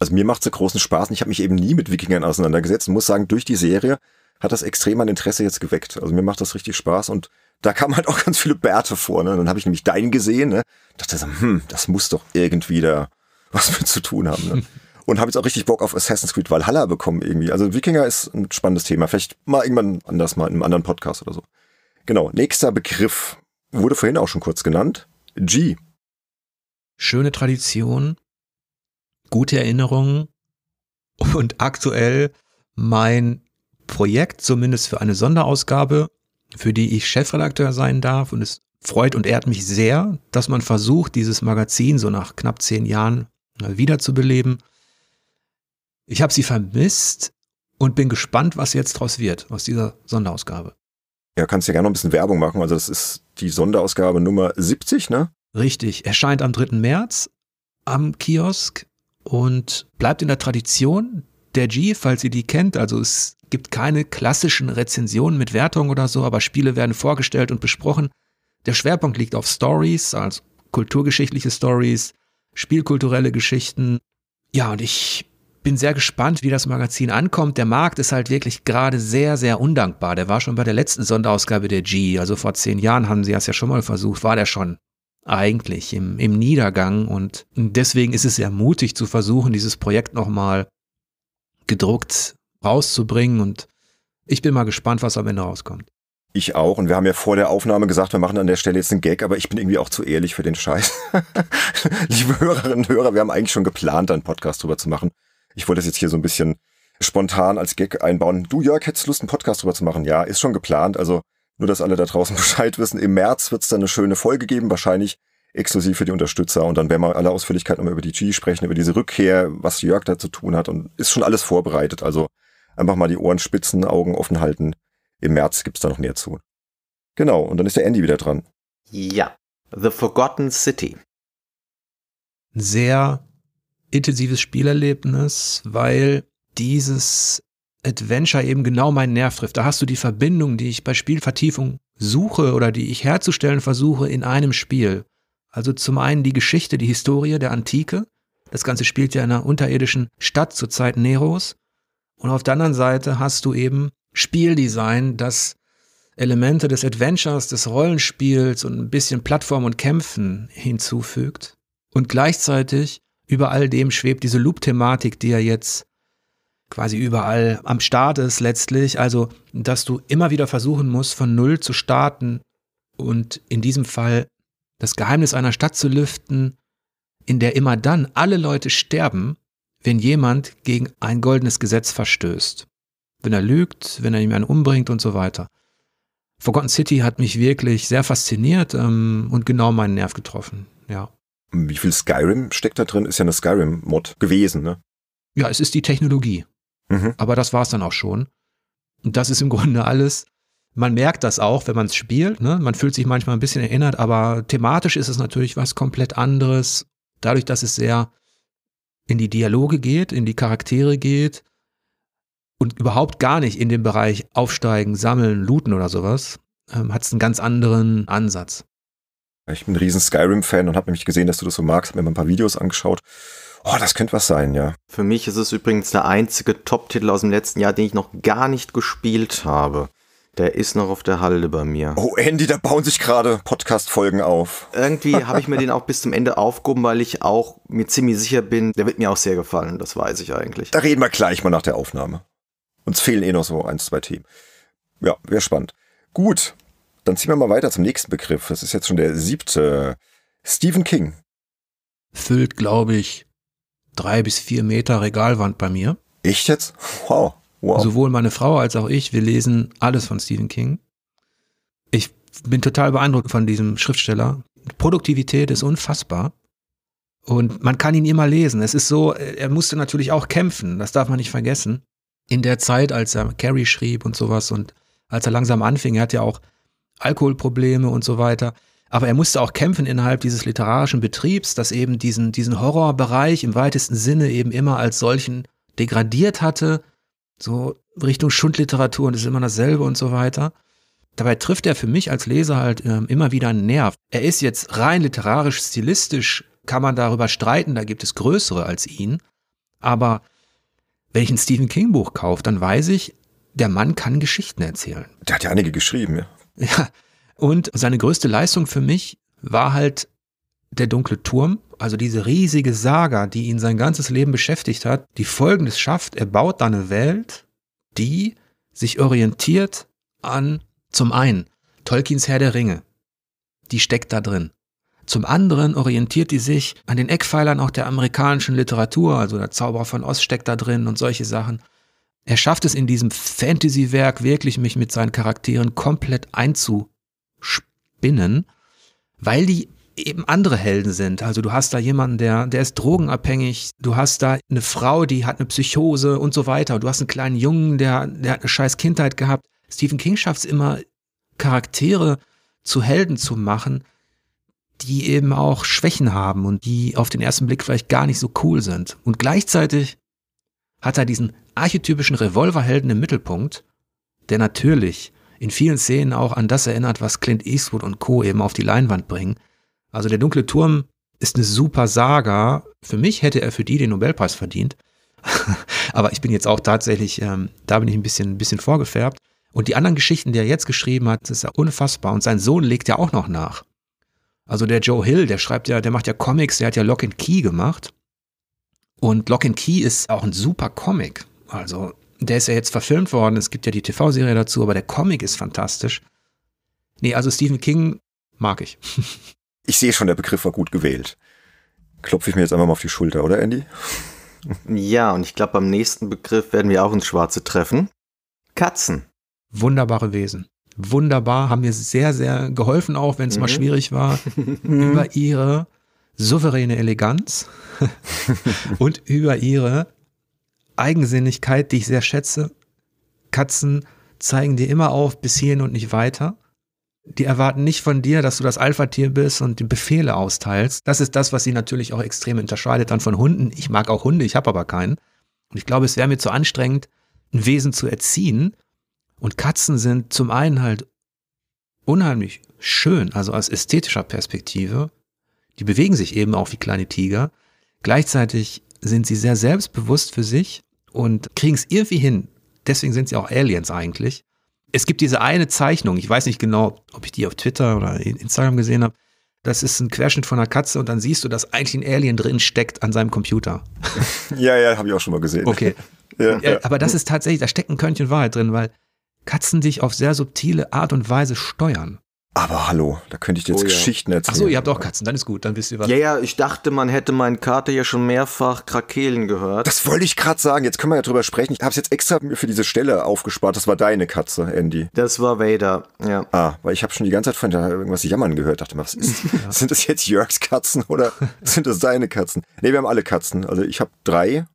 Also mir macht es großen Spaß und ich habe mich eben nie mit Wikingern auseinandergesetzt und muss sagen, durch die Serie hat das extrem mein Interesse jetzt geweckt. Also mir macht das richtig Spaß und da kamen halt auch ganz viele Bärte vor. Ne? Dann habe ich nämlich deinen gesehen, ne? dachte so, hm, das muss doch irgendwie da was mit zu tun haben. Ne? (laughs) und habe jetzt auch richtig Bock auf Assassin's Creed Valhalla bekommen irgendwie. Also Wikinger ist ein spannendes Thema. Vielleicht mal irgendwann anders mal in einem anderen Podcast oder so. Genau, nächster Begriff wurde vorhin auch schon kurz genannt. G. Schöne Tradition, gute Erinnerungen und aktuell mein Projekt, zumindest für eine Sonderausgabe, für die ich Chefredakteur sein darf. Und es freut und ehrt mich sehr, dass man versucht, dieses Magazin so nach knapp zehn Jahren äh, wiederzubeleben ich habe sie vermisst und bin gespannt, was jetzt draus wird aus dieser Sonderausgabe. Ja, kannst ja gerne noch ein bisschen Werbung machen. Also das ist die Sonderausgabe Nummer 70, ne? Richtig, erscheint am 3. März am Kiosk und bleibt in der Tradition der G, falls ihr die kennt. Also es gibt keine klassischen Rezensionen mit Wertungen oder so, aber Spiele werden vorgestellt und besprochen. Der Schwerpunkt liegt auf Stories, also kulturgeschichtliche Stories, spielkulturelle Geschichten. Ja, und ich bin sehr gespannt, wie das Magazin ankommt. Der Markt ist halt wirklich gerade sehr, sehr undankbar. Der war schon bei der letzten Sonderausgabe der G, also vor zehn Jahren haben sie das ja schon mal versucht, war der schon eigentlich im, im Niedergang und deswegen ist es sehr mutig zu versuchen, dieses Projekt nochmal gedruckt rauszubringen und ich bin mal gespannt, was am Ende rauskommt. Ich auch. Und wir haben ja vor der Aufnahme gesagt, wir machen an der Stelle jetzt einen Gag, aber ich bin irgendwie auch zu ehrlich für den Scheiß. (laughs) Liebe Hörerinnen und Hörer, wir haben eigentlich schon geplant, einen Podcast drüber zu machen. Ich wollte das jetzt hier so ein bisschen spontan als Gag einbauen. Du, Jörg, hättest Lust, einen Podcast drüber zu machen? Ja, ist schon geplant. Also nur, dass alle da draußen (laughs) Bescheid wissen. Im März wird es dann eine schöne Folge geben, wahrscheinlich exklusiv für die Unterstützer. Und dann werden wir alle Ausführlichkeit nochmal über die G sprechen, über diese Rückkehr, was Jörg da zu tun hat. Und ist schon alles vorbereitet. Also einfach mal die Ohren spitzen, Augen offen halten. Im März gibt es da noch mehr zu. Genau, und dann ist der Andy wieder dran. Ja, The Forgotten City. Sehr intensives Spielerlebnis, weil dieses Adventure eben genau meinen Nerv trifft. Da hast du die Verbindung, die ich bei Spielvertiefung suche oder die ich herzustellen versuche in einem Spiel. Also zum einen die Geschichte, die Historie der Antike. Das Ganze spielt ja in einer unterirdischen Stadt zur Zeit Neros. Und auf der anderen Seite hast du eben Spieldesign, das Elemente des Adventures, des Rollenspiels und ein bisschen Plattform und Kämpfen hinzufügt. Und gleichzeitig über all dem schwebt diese Loop-Thematik, die ja jetzt quasi überall am Start ist letztlich. Also, dass du immer wieder versuchen musst, von Null zu starten und in diesem Fall das Geheimnis einer Stadt zu lüften, in der immer dann alle Leute sterben, wenn jemand gegen ein goldenes Gesetz verstößt. Wenn er lügt, wenn er jemanden umbringt und so weiter. Forgotten City hat mich wirklich sehr fasziniert ähm, und genau meinen Nerv getroffen, ja. Wie viel Skyrim steckt da drin? Ist ja eine Skyrim-Mod gewesen, ne? Ja, es ist die Technologie. Mhm. Aber das war es dann auch schon. Und das ist im (laughs) Grunde alles. Man merkt das auch, wenn man es spielt. Ne? Man fühlt sich manchmal ein bisschen erinnert, aber thematisch ist es natürlich was komplett anderes. Dadurch, dass es sehr in die Dialoge geht, in die Charaktere geht und überhaupt gar nicht in den Bereich Aufsteigen, Sammeln, Looten oder sowas, ähm, hat es einen ganz anderen Ansatz. Ich bin ein riesen Skyrim-Fan und habe nämlich gesehen, dass du das so magst, habe mir mal ein paar Videos angeschaut. Oh, das könnte was sein, ja. Für mich ist es übrigens der einzige Top-Titel aus dem letzten Jahr, den ich noch gar nicht gespielt habe. Der ist noch auf der Halde bei mir. Oh, Andy, da bauen sich gerade Podcast-Folgen auf. Irgendwie (laughs) habe ich mir den auch bis zum Ende aufgehoben, weil ich auch mir ziemlich sicher bin, der wird mir auch sehr gefallen, das weiß ich eigentlich. Da reden wir gleich mal nach der Aufnahme. Uns fehlen eh noch so ein, zwei Themen. Ja, wäre spannend. Gut, dann ziehen wir mal weiter zum nächsten Begriff. Das ist jetzt schon der siebte. Stephen King. Füllt, glaube ich, drei bis vier Meter Regalwand bei mir. Ich jetzt? Wow. wow. Sowohl meine Frau als auch ich, wir lesen alles von Stephen King. Ich bin total beeindruckt von diesem Schriftsteller. Produktivität ist unfassbar. Und man kann ihn immer lesen. Es ist so, äh, er musste natürlich auch kämpfen, das darf man nicht vergessen. In der Zeit, als er Carrie schrieb und sowas und als er langsam anfing, er hat ja auch Alkoholprobleme und so weiter. Aber er musste auch kämpfen innerhalb dieses literarischen Betriebs, das eben diesen, diesen Horrorbereich im weitesten Sinne eben immer als solchen degradiert hatte. So Richtung Schundliteratur und es ist immer dasselbe und so weiter. Dabei trifft er für mich als Leser halt äh, immer wieder einen Nerv. Er ist jetzt rein literarisch, stilistisch, kann man darüber streiten, da gibt es Größere als ihn. Aber wenn ich ein Stephen King Buch kaufe, dann weiß ich, der Mann kann Geschichten erzählen. Der hat ja einige geschrieben, ja. (laughs) Ja. Und seine größte Leistung für mich war halt der dunkle Turm, also diese riesige Saga, die ihn sein ganzes Leben beschäftigt hat, die folgendes schafft, er baut da eine Welt, die sich orientiert an zum einen Tolkiens Herr der Ringe, die steckt da drin. Zum anderen orientiert die sich an den Eckpfeilern auch der amerikanischen Literatur, also der Zauberer von Ost steckt da drin und solche Sachen er schafft es in diesem Fantasy-Werk wirklich, mich mit seinen Charakteren komplett einzuspinnen, weil die eben andere Helden sind. Also du hast da jemanden, der, der ist drogenabhängig, du hast da eine Frau, die hat eine Psychose und so weiter. Du hast einen kleinen Jungen, der, der hat eine scheiß Kindheit gehabt. Stephen King schafft es immer, Charaktere zu Helden zu machen, die eben auch Schwächen haben und die auf den ersten Blick vielleicht gar nicht so cool sind. Und gleichzeitig hat er diesen archetypischen Revolverhelden im Mittelpunkt, der natürlich in vielen Szenen auch an das erinnert, was Clint Eastwood und Co. eben auf die Leinwand bringen. Also der dunkle Turm ist eine super Saga. Für mich hätte er für die den Nobelpreis verdient. (laughs) Aber ich bin jetzt auch tatsächlich, ähm, da bin ich ein bisschen, ein bisschen vorgefärbt. Und die anderen Geschichten, die er jetzt geschrieben hat, ist ja unfassbar. Und sein Sohn legt ja auch noch nach. Also der Joe Hill, der schreibt ja, der macht ja Comics, der hat ja Lock and Key gemacht. Und Lock and Key ist auch ein super Comic. Also der ist ja jetzt verfilmt worden, es gibt ja die TV-Serie dazu, aber der Comic ist fantastisch. Nee, also Stephen King mag ich. (laughs) ich sehe schon, der Begriff war gut gewählt. Klopfe ich mir jetzt einfach mal auf die Schulter, oder Andy? (laughs) ja, und ich glaube, beim nächsten Begriff werden wir auch ins Schwarze treffen. Katzen. Wunderbare Wesen. Wunderbar, haben mir sehr, sehr geholfen, auch wenn es mhm. mal schwierig war, (laughs) über ihre souveräne Eleganz (laughs) und über ihre Eigensinnigkeit, die ich sehr schätze. Katzen zeigen dir immer auf, bis hierhin und nicht weiter. Die erwarten nicht von dir, dass du das Alpha-Tier bist und die Befehle austeilst. Das ist das, was sie natürlich auch extrem unterscheidet dann von Hunden. Ich mag auch Hunde, ich habe aber keinen. Und ich glaube, es wäre mir zu anstrengend, ein Wesen zu erziehen. Und Katzen sind zum einen halt unheimlich schön, also aus ästhetischer Perspektive, die bewegen sich eben auch wie kleine Tiger. Gleichzeitig sind sie sehr selbstbewusst für sich und kriegen es irgendwie hin. Deswegen sind sie auch Aliens eigentlich. Es gibt diese eine Zeichnung, ich weiß nicht genau, ob ich die auf Twitter oder Instagram gesehen habe. Das ist ein Querschnitt von einer Katze und dann siehst du, dass eigentlich ein Alien drin steckt an seinem Computer. (laughs) Ja, ja, habe ich auch schon mal gesehen. Okay. (laughs) Ja, ja. Aber das ist tatsächlich, da stecken ein Körnchen Wahrheit drin, weil Katzen dich auf sehr subtile Art und Weise steuern. Aber hallo, da könnte ich dir jetzt oh, ja. Geschichten erzählen. Achso, ihr habt auch Katzen, dann ist gut, dann wisst ihr was. Ja, ja, ich dachte, man hätte meinen Kater ja schon mehrfach Krakelen gehört. Das wollte ich gerade sagen, jetzt können wir ja drüber sprechen. Ich habe es jetzt extra für diese Stelle aufgespart. Das war deine Katze, Andy. Das war Vader, ja. Ah, weil ich habe schon die ganze Zeit von irgendwas jammern gehört. Dachte mal, was ist, ja. (laughs) sind das jetzt Jörgs Katzen oder sind das deine Katzen? Nee, wir haben alle Katzen. Also ich habe drei,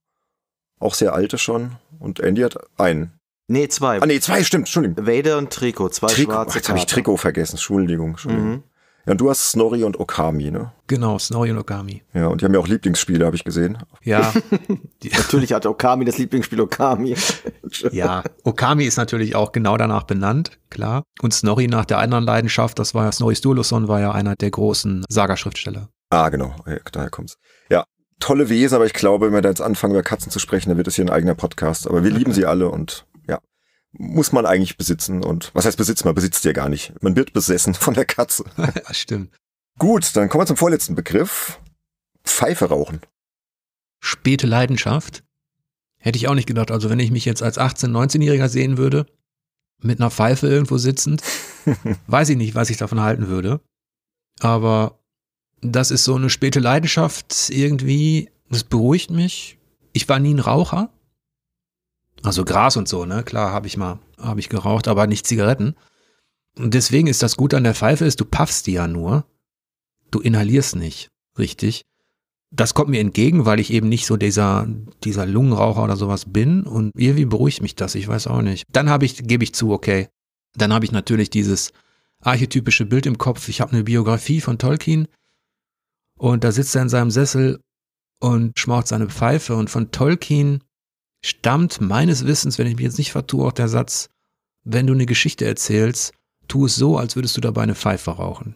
auch sehr alte schon und Andy hat einen. Nee, zwei. Ah, nee, zwei, stimmt, Entschuldigung. Vader und Trico, zwei Trico. schwarze Ach, jetzt habe ich Karten. Trikot vergessen, Entschuldigung, Entschuldigung. Mhm. Ja, und du hast Snorri und Okami, ne? Genau, Snorri und Okami. Ja, und die haben ja auch Lieblingsspiele, habe ich gesehen. Ja. (laughs) natürlich hat Okami das Lieblingsspiel Okami. (laughs) ja, Okami ist natürlich auch genau danach benannt, klar. Und Snorri nach der anderen Leidenschaft, das war ja Snorri Sturluson, war ja einer der großen Saga-Schriftsteller. Ah, genau, ja, daher kommt's. Ja, tolle Wesen, aber ich glaube, wenn wir da jetzt anfangen, über Katzen zu sprechen, dann wird es hier ein eigener Podcast. Aber wir lieben sie alle und muss man eigentlich besitzen. Und was heißt besitzen? Man besitzt ja gar nicht. Man wird besessen von der Katze. (laughs) ja, stimmt. Gut, dann kommen wir zum vorletzten Begriff. Pfeife rauchen. Späte Leidenschaft. Hätte ich auch nicht gedacht. Also wenn ich mich jetzt als 18-, 19-Jähriger sehen würde, mit einer Pfeife irgendwo sitzend, (laughs) weiß ich nicht, was ich davon halten würde. Aber das ist so eine späte Leidenschaft irgendwie. Das beruhigt mich. Ich war nie ein Raucher. Also Gras und so, ne? Klar, habe ich mal, habe ich geraucht, aber nicht Zigaretten. Und deswegen ist das Gute an der Pfeife ist, du puffst die ja nur. Du inhalierst nicht, richtig? Das kommt mir entgegen, weil ich eben nicht so dieser, dieser Lungenraucher oder sowas bin und irgendwie beruhigt mich das, ich weiß auch nicht. Dann habe ich, gebe ich zu, okay. Dann habe ich natürlich dieses archetypische Bild im Kopf. Ich habe eine Biografie von Tolkien und da sitzt er in seinem Sessel und schmaucht seine Pfeife und von Tolkien stammt meines Wissens, wenn ich mich jetzt nicht vertue, auch der Satz, wenn du eine Geschichte erzählst, tu es so, als würdest du dabei eine Pfeife rauchen.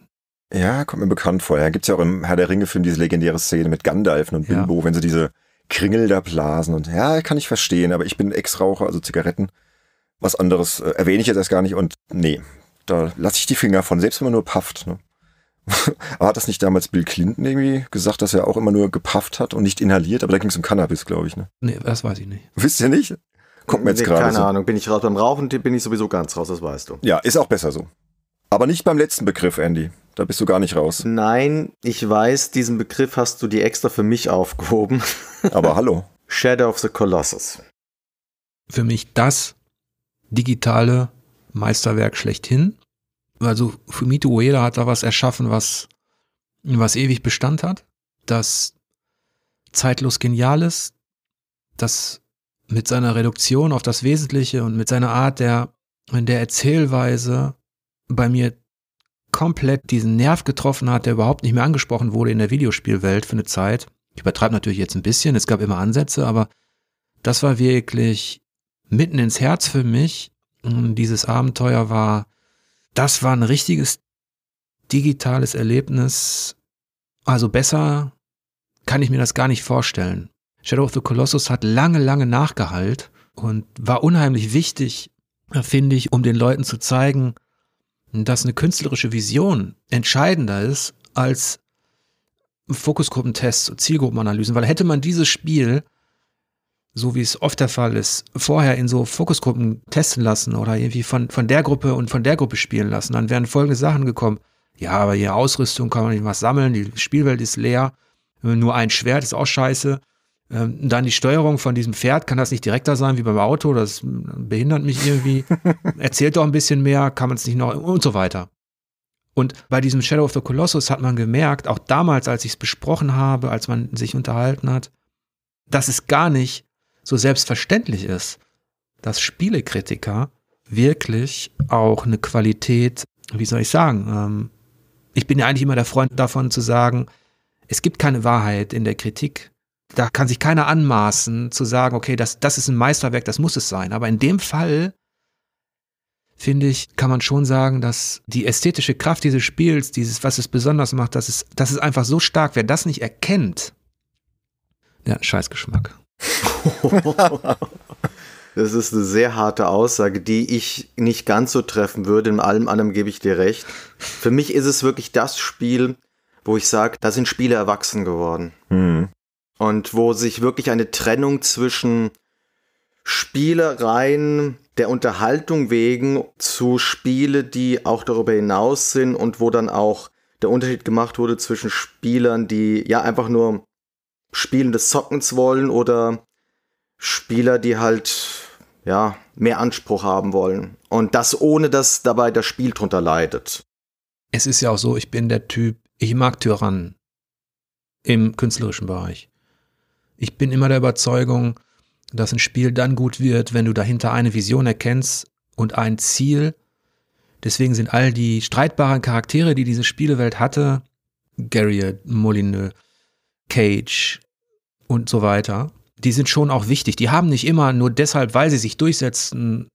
Ja, kommt mir bekannt vor. Ja, es ja auch im Herr der Ringe-Film diese legendäre Szene mit Gandalf und Bilbo, ja. wenn sie diese Kringel da blasen und ja, kann ich verstehen, aber ich bin Ex-Raucher, also Zigaretten. Was anderes äh, erwähne ich jetzt erst gar nicht und nee, da lasse ich die Finger von, selbst wenn man nur pafft. Ne? (laughs) Aber hat das nicht damals Bill Clinton irgendwie gesagt, dass er auch immer nur gepafft hat und nicht inhaliert? Aber da ging es um Cannabis, glaube ich. Ne? Nee, das weiß ich nicht. Wisst ihr nicht? Kommt mir jetzt nee, gerade. Keine so. Ahnung, bin ich raus beim Rauchen, bin ich sowieso ganz raus, das weißt du. Ja, ist auch besser so. Aber nicht beim letzten Begriff, Andy. Da bist du gar nicht raus. Nein, ich weiß, diesen Begriff hast du dir extra für mich aufgehoben. (laughs) Aber hallo. Shadow of the Colossus. Für mich das digitale Meisterwerk schlechthin also Fumito Ueda hat da was erschaffen, was, was ewig Bestand hat, das zeitlos genial ist, das mit seiner Reduktion auf das Wesentliche und mit seiner Art der, der Erzählweise bei mir komplett diesen Nerv getroffen hat, der überhaupt nicht mehr angesprochen wurde in der Videospielwelt für eine Zeit. Ich übertreibe natürlich jetzt ein bisschen, es gab immer Ansätze, aber das war wirklich mitten ins Herz für mich. Und dieses Abenteuer war das war ein richtiges digitales Erlebnis. Also besser kann ich mir das gar nicht vorstellen. Shadow of the Colossus hat lange, lange nachgeheilt und war unheimlich wichtig, finde ich, um den Leuten zu zeigen, dass eine künstlerische Vision entscheidender ist als Fokusgruppentests und Zielgruppenanalysen, weil hätte man dieses Spiel so wie es oft der Fall ist, vorher in so Fokusgruppen testen lassen oder irgendwie von, von der Gruppe und von der Gruppe spielen lassen, dann wären folgende Sachen gekommen. Ja, aber hier Ausrüstung kann man nicht was sammeln, die Spielwelt ist leer, äh, nur ein Schwert ist auch scheiße. Ähm, dann die Steuerung von diesem Pferd, kann das nicht direkter sein wie beim Auto, das hm, behindert mich irgendwie. (laughs) Erzählt doch ein bisschen mehr, kann man es nicht noch und so weiter. Und bei diesem Shadow of the Colossus hat man gemerkt, auch damals, als ich es besprochen habe, als man sich unterhalten hat, dass es gar nicht so selbstverständlich ist, dass Spielekritiker wirklich auch eine Qualität, wie soll ich sagen, ähm, ich bin ja eigentlich immer der Freund davon zu sagen, es gibt keine Wahrheit in der Kritik. Da kann sich keiner anmaßen zu sagen, okay, das, das ist ein Meisterwerk, das muss es sein. Aber in dem Fall, finde ich, kann man schon sagen, dass die ästhetische Kraft dieses Spiels, dieses, was es besonders macht, dass es, dass es einfach so stark, wer das nicht erkennt, ja, Scheißgeschmack. (laughs) das ist eine sehr harte Aussage, die ich nicht ganz so treffen würde. In allem anderen gebe ich dir recht. Für mich ist es wirklich das Spiel, wo ich sage, da sind Spiele erwachsen geworden. Mhm. Und wo sich wirklich eine Trennung zwischen Spielereien der Unterhaltung wegen zu Spiele, die auch darüber hinaus sind und wo dann auch der Unterschied gemacht wurde zwischen Spielern, die ja einfach nur Spielen des Zockens wollen oder Spieler, die halt ja, mehr Anspruch haben wollen. Und das ohne, dass dabei das Spiel drunter leidet. Es ist ja auch so, ich bin der Typ, ich mag Tyrannen im künstlerischen Bereich. Ich bin immer der Überzeugung, dass ein Spiel dann gut wird, wenn du dahinter eine Vision erkennst und ein Ziel. Deswegen sind all die streitbaren Charaktere, die diese Spielewelt hatte, Garriott, Molyneux, Cage und so weiter, die sind schon auch wichtig. Die haben nicht immer nur deshalb, weil sie sich durchsetzen,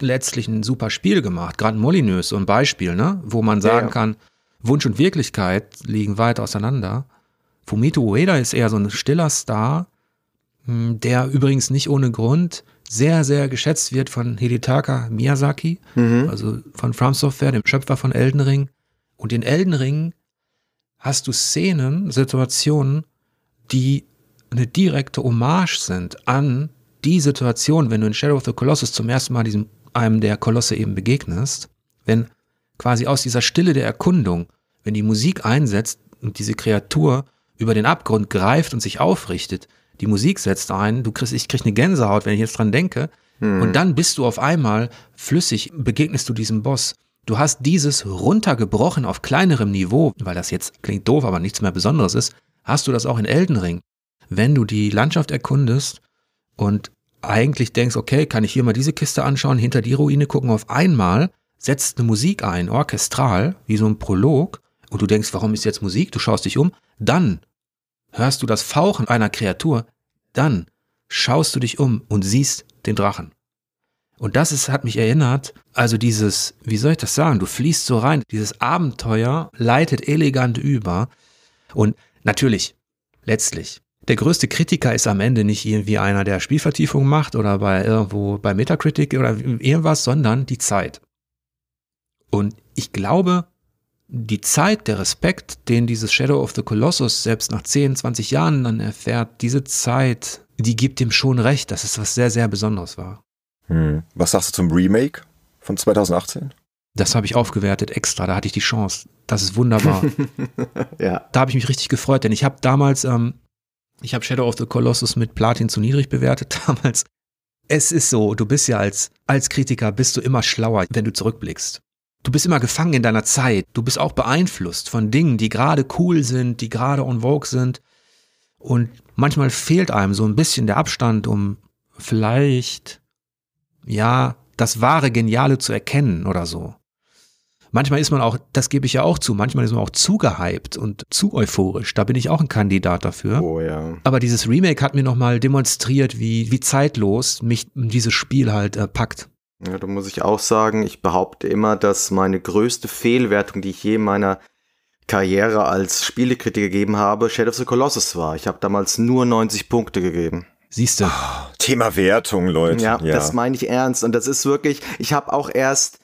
letztlich ein super Spiel gemacht. Grand Molineux, so ein Beispiel, ne? wo man sagen ja, ja. kann, Wunsch und Wirklichkeit liegen weit auseinander. Fumito Ueda ist eher so ein stiller Star, hm, der übrigens nicht ohne Grund sehr, sehr geschätzt wird von Hidetaka Miyazaki, mhm. also von From Software, dem Schöpfer von Elden Ring. Und in Elden Ring hast du Szenen, Situationen, die eine direkte Hommage sind an die Situation, wenn du in Shadow of the Colossus zum ersten Mal diesem, einem der Kolosse eben begegnest, wenn quasi aus dieser Stille der Erkundung, wenn die Musik einsetzt und diese Kreatur über den Abgrund greift und sich aufrichtet, die Musik setzt ein, du kriegst, ich krieg eine Gänsehaut, wenn ich jetzt dran denke, hm. und dann bist du auf einmal flüssig, begegnest du diesem Boss. Du hast dieses runtergebrochen auf kleinerem Niveau, weil das jetzt klingt doof, aber nichts mehr Besonderes ist, hast du das auch in Elden Ring. Wenn du die Landschaft erkundest und eigentlich denkst, okay, kann ich hier mal diese Kiste anschauen, hinter die Ruine gucken, auf einmal setzt eine Musik ein, orchestral, wie so ein Prolog, und du denkst, warum ist jetzt Musik? Du schaust dich um, dann hörst du das Fauchen einer Kreatur, dann schaust du dich um und siehst den Drachen. Und das ist, hat mich erinnert, also dieses, wie soll ich das sagen, du fließt so rein, dieses Abenteuer leitet elegant über. Und natürlich, letztlich, der größte Kritiker ist am Ende nicht irgendwie einer, der Spielvertiefung macht oder bei irgendwo bei Metacritic oder irgendwas, sondern die Zeit. Und ich glaube, die Zeit, der Respekt, den dieses Shadow of the Colossus selbst nach 10, 20 Jahren dann erfährt, diese Zeit, die gibt ihm schon recht, dass es was sehr, sehr Besonderes war. Hm. Was sagst du zum Remake von 2018? Das habe ich aufgewertet extra, da hatte ich die Chance. Das ist wunderbar. (laughs) ja. Da habe ich mich richtig gefreut, denn ich habe damals, ähm, ich habe Shadow of the Colossus mit Platin zu niedrig bewertet (laughs) damals. Es ist so, du bist ja als, als Kritiker, bist du immer schlauer, wenn du zurückblickst. Du bist immer gefangen in deiner Zeit. Du bist auch beeinflusst von Dingen, die gerade cool sind, die gerade on vogue sind. Und manchmal fehlt einem so ein bisschen der Abstand, um vielleicht ja, das wahre Geniale zu erkennen oder so. Manchmal ist man auch, das gebe ich ja auch zu, manchmal ist man auch zu gehypt und zu euphorisch. Da bin ich auch ein Kandidat dafür. Oh ja. Aber dieses Remake hat mir nochmal demonstriert, wie, wie zeitlos mich dieses Spiel halt äh, packt. Ja, da muss ich auch sagen, ich behaupte immer, dass meine größte Fehlwertung, die ich je in meiner Karriere als Spielekritiker gegeben habe, Shadow of the Colossus war. Ich habe damals nur 90 Punkte gegeben. Siehst du. Oh, ah, Thema Wertung, Leute. Ja, ja, das meine ich ernst. Und das ist wirklich, ich habe auch erst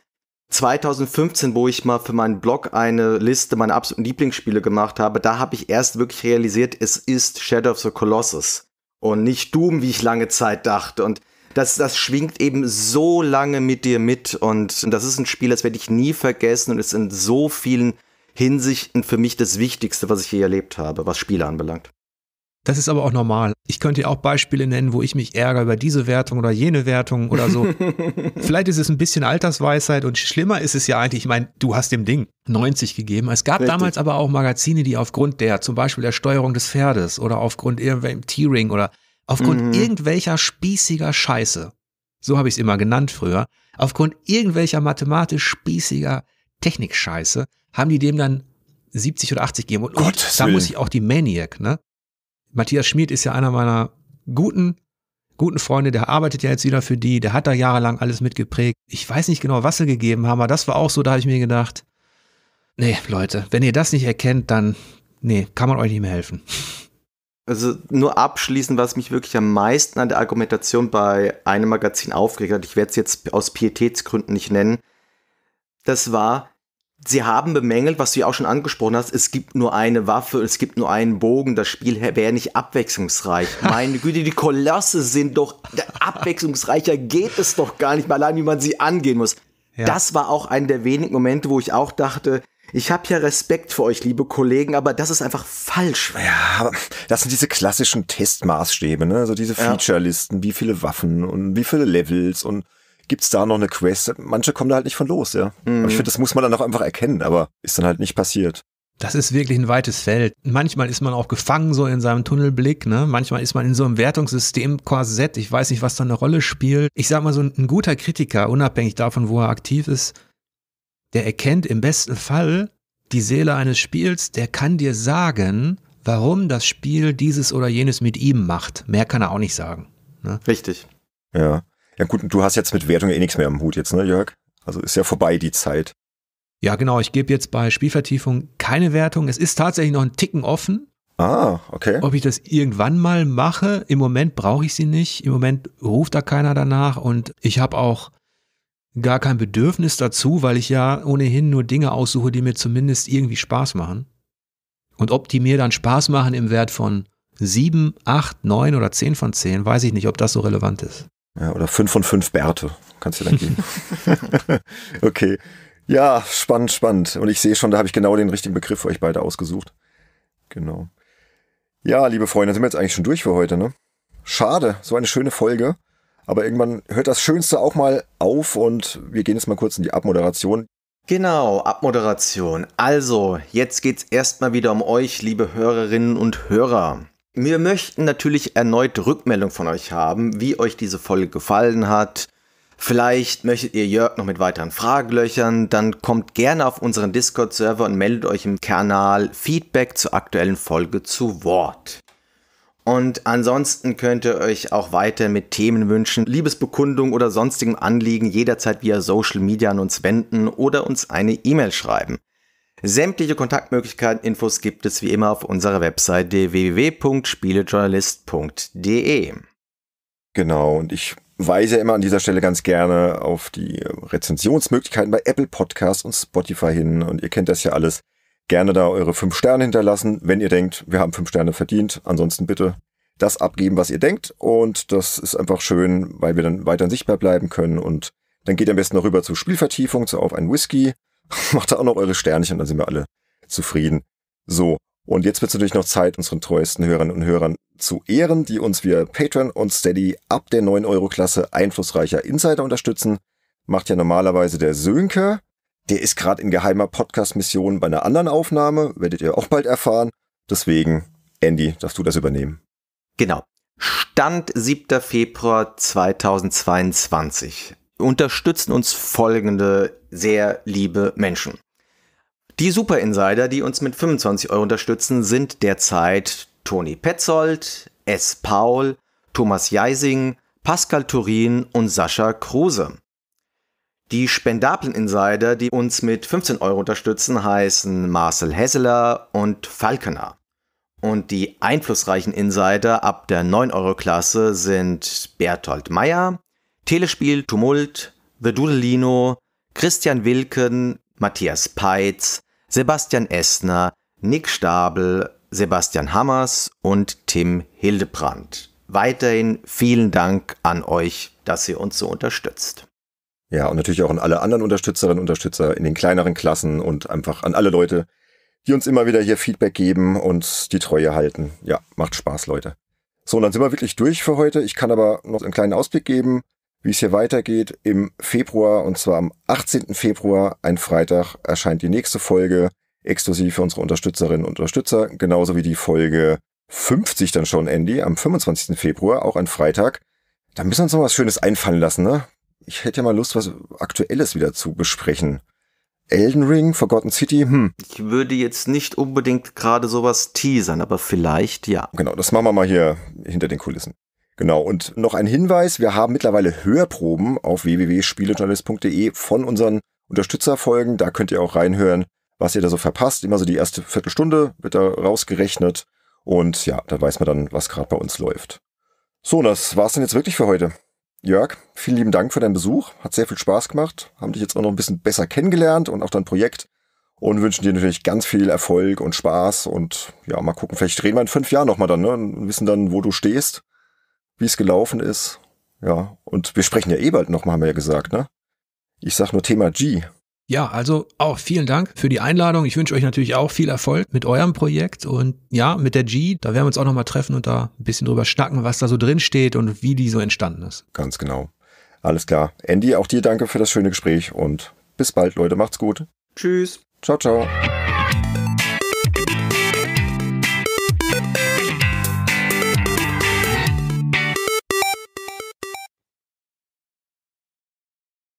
2015, wo ich mal für meinen Blog eine Liste meiner absoluten Lieblingsspiele gemacht habe, da habe ich erst wirklich realisiert, es ist Shadow of the Colossus. Und nicht Doom, wie ich lange Zeit dachte. Und das, das schwingt eben so lange mit dir mit. Und das ist ein Spiel, das werde ich nie vergessen und ist in so vielen Hinsichten für mich das Wichtigste, was ich je erlebt habe, was Spiele anbelangt. Das ist aber auch normal. Ich könnte ja auch Beispiele nennen, wo ich mich ärgere über diese Wertung oder jene Wertung oder so. (laughs) Vielleicht ist es ein bisschen Altersweisheit und schlimmer ist es ja eigentlich, ich meine, du hast dem Ding 90 gegeben. Es gab Richtig. damals aber auch Magazine, die aufgrund der, zum Beispiel der Steuerung des Pferdes oder aufgrund irgendwelchem Tiering oder aufgrund mhm. irgendwelcher spießiger Scheiße, so habe ich es immer genannt früher, aufgrund irgendwelcher mathematisch spießiger Technikscheiße, haben die dem dann 70 oder 80 gegeben. Und Gott, da will. muss ich auch die Maniac, ne? Matthias Schmid ist ja einer meiner guten, guten Freunde, der arbeitet ja jetzt wieder für die, der hat da jahrelang alles mitgeprägt. Ich weiß nicht genau, was sie gegeben haben, aber das war auch so, da habe ich mir gedacht, nee, Leute, wenn ihr das nicht erkennt, dann, nee, kann man euch nicht mehr helfen. Also nur abschließend, was mich wirklich am meisten an der Argumentation bei einem Magazin aufgeregt hat, ich werde es jetzt aus Pietätsgründen nicht nennen, das war, Sie haben bemängelt, was du ja auch schon angesprochen hast, es gibt nur eine Waffe, es gibt nur einen Bogen, das Spiel wäre nicht abwechslungsreich. (laughs) Meine Güte, die Kolosse sind doch abwechslungsreicher geht es doch gar nicht, mal allein wie man sie angehen muss. Ja. Das war auch einer der wenigen Momente, wo ich auch dachte, ich habe ja Respekt für euch, liebe Kollegen, aber das ist einfach falsch. Ja, das sind diese klassischen Testmaßstäbe, ne? Also diese Featurelisten, ja. wie viele Waffen und wie viele Levels und gibt es da noch eine Quest. Manche kommen da halt nicht von los, ja. Mhm. ich finde, das muss man dann auch einfach erkennen, aber ist dann halt nicht passiert. Das ist wirklich ein weites Feld. Manchmal ist man auch gefangen so in seinem Tunnelblick, ne? Manchmal ist man in so einem Wertungssystem Korsett. Ich weiß nicht, was da eine Rolle spielt. Ich sag mal so ein, ein guter Kritiker, unabhängig davon, wo er aktiv ist, der erkennt im besten Fall die Seele eines Spiels, der kann dir sagen, warum das Spiel dieses oder jenes mit ihm macht. Mehr kann er auch nicht sagen. Ne? Richtig. Ja. Ja gut, du hast jetzt mit Wertung eh nichts mehr am Hut jetzt, ne, Jörg? Also ist ja vorbei die Zeit. Ja, genau. Ich gebe jetzt bei Spielvertiefung keine Wertung. Es ist tatsächlich noch ein Ticken offen. Ah, okay. Ob ich das irgendwann mal mache, im Moment brauche ich sie nicht. Im Moment ruft da keiner danach und ich habe auch gar kein Bedürfnis dazu, weil ich ja ohnehin nur Dinge aussuche, die mir zumindest irgendwie Spaß machen. Und ob die mir dann Spaß machen im Wert von 7, 8, 9 oder 10 von 10, weiß ich nicht, ob das so relevant ist. Ja, oder fünf von fünf Bärte kannst du dann geben. (laughs) okay. Ja, spannend, spannend. Und ich sehe schon, da habe ich genau den richtigen Begriff für euch beide ausgesucht. Genau. Ja, liebe Freunde, sind wir jetzt eigentlich schon durch für heute, ne? Schade, so eine schöne Folge. Aber irgendwann hört das Schönste auch mal auf und wir gehen jetzt mal kurz in die Abmoderation. Genau, Abmoderation. Also, jetzt geht's erstmal wieder um euch, liebe Hörerinnen und Hörer. Wir möchten natürlich erneut Rückmeldung von euch haben, wie euch diese Folge gefallen hat. Vielleicht möchtet ihr Jörg noch mit weiteren Fragelöchern, dann kommt gerne auf unseren Discord-Server und meldet euch im Kanal Feedback zur aktuellen Folge zu Wort. Und ansonsten könnt ihr euch auch weiter mit Themenwünschen, Liebesbekundungen oder sonstigem Anliegen jederzeit via Social Media an uns wenden oder uns eine E-Mail schreiben. Sämtliche Kontaktmöglichkeiten, Infos gibt es wie immer auf unserer Webseite www.spielejournalist.de. Genau, und ich weise immer an dieser Stelle ganz gerne auf die Rezensionsmöglichkeiten bei Apple Podcasts und Spotify hin. Und ihr kennt das ja alles. Gerne da eure fünf Sterne hinterlassen, wenn ihr denkt, wir haben fünf Sterne verdient. Ansonsten bitte das abgeben, was ihr denkt. Und das ist einfach schön, weil wir dann weiterhin sichtbar bleiben können. Und dann geht ihr am besten noch rüber zur Spielvertiefung, so Auf einen Whisky. (laughs) macht da auch noch eure Sternchen, dann sind wir alle zufrieden. So. Und jetzt wird es natürlich noch Zeit, unseren treuesten Hörerinnen und Hörern zu ehren, die uns via Patreon und Steady ab der 9-Euro-Klasse einflussreicher Insider unterstützen. Macht ja normalerweise der Sönke. Der ist gerade in geheimer Podcast-Mission bei einer anderen Aufnahme, werdet ihr auch bald erfahren. Deswegen, Andy, darfst du das übernehmen. Genau. Stand 7. Februar 2022 unterstützen uns folgende sehr liebe Menschen. Die Super Insider, die uns mit 25 Euro unterstützen, sind derzeit Toni Petzold, S. Paul, Thomas Jeising, Pascal Turin und Sascha Kruse. Die Spendablen Insider, die uns mit 15 Euro unterstützen, heißen Marcel Hesseler und Falkener. Und die einflussreichen Insider ab der 9-Euro-Klasse sind Berthold Meyer, Telespiel Tumult, The Dudelino, Christian Wilken, Matthias Peitz, Sebastian Essner, Nick Stabel, Sebastian Hammers und Tim Hildebrandt. Weiterhin vielen Dank an euch, dass ihr uns so unterstützt. Ja, und natürlich auch an alle anderen Unterstützerinnen und Unterstützer in den kleineren Klassen und einfach an alle Leute, die uns immer wieder hier Feedback geben und die Treue halten. Ja, macht Spaß, Leute. So, und dann sind wir wirklich durch für heute. Ich kann aber noch einen kleinen Ausblick geben wie es hier weitergeht. Im Februar, und zwar am 18. Februar, ein Freitag, erscheint die nächste Folge exklusiv für unsere Unterstützerinnen und Unterstützer, genauso wie die Folge 50 dann schon, Andy, am 25. Februar, auch ein Freitag. Da müssen wir uns noch was Schönes einfallen lassen, ne? Ich hätte ja mal Lust, was Aktuelles wieder zu besprechen. Elden Ring, Forgotten City, hm. Ich würde jetzt nicht unbedingt gerade sowas teasern, aber vielleicht ja. Genau, das machen wir mal hier hinter den Kulissen. Genau, und noch ein Hinweis, wir haben mittlerweile Hörproben auf www.spielejournalist.de von unseren Unterstützerfolgen. Da könnt ihr auch reinhören, was ihr da so verpasst. Immer so die erste Viertelstunde wird da rausgerechnet. Und ja, da weiß man dann, was gerade bei uns läuft. So, das war's dann jetzt wirklich für heute. Jörg, vielen lieben Dank für deinen Besuch. Hat sehr viel Spaß gemacht. Haben dich jetzt auch noch ein bisschen besser kennengelernt und auch dein Projekt. Und wünschen dir natürlich ganz viel Erfolg und Spaß. Und ja, mal gucken, vielleicht reden wir in fünf Jahren nochmal dann, ne? Und wissen dann, wo du stehst wie es gelaufen ist. Ja, und wir sprechen ja eh bald nochmal, haben wir ja gesagt, ne? Ich sag nur Thema G. Ja, also auch vielen Dank für die Einladung. Ich wünsche euch natürlich auch viel Erfolg mit eurem Projekt und ja, mit der G. Da werden wir uns auch nochmal treffen und da ein bisschen drüber schnacken, was da so drin steht und wie die so entstanden ist. Ganz genau. Alles klar. Andy, auch dir danke für das schöne Gespräch und bis bald, Leute. Macht's gut. Tschüss. Ciao, ciao.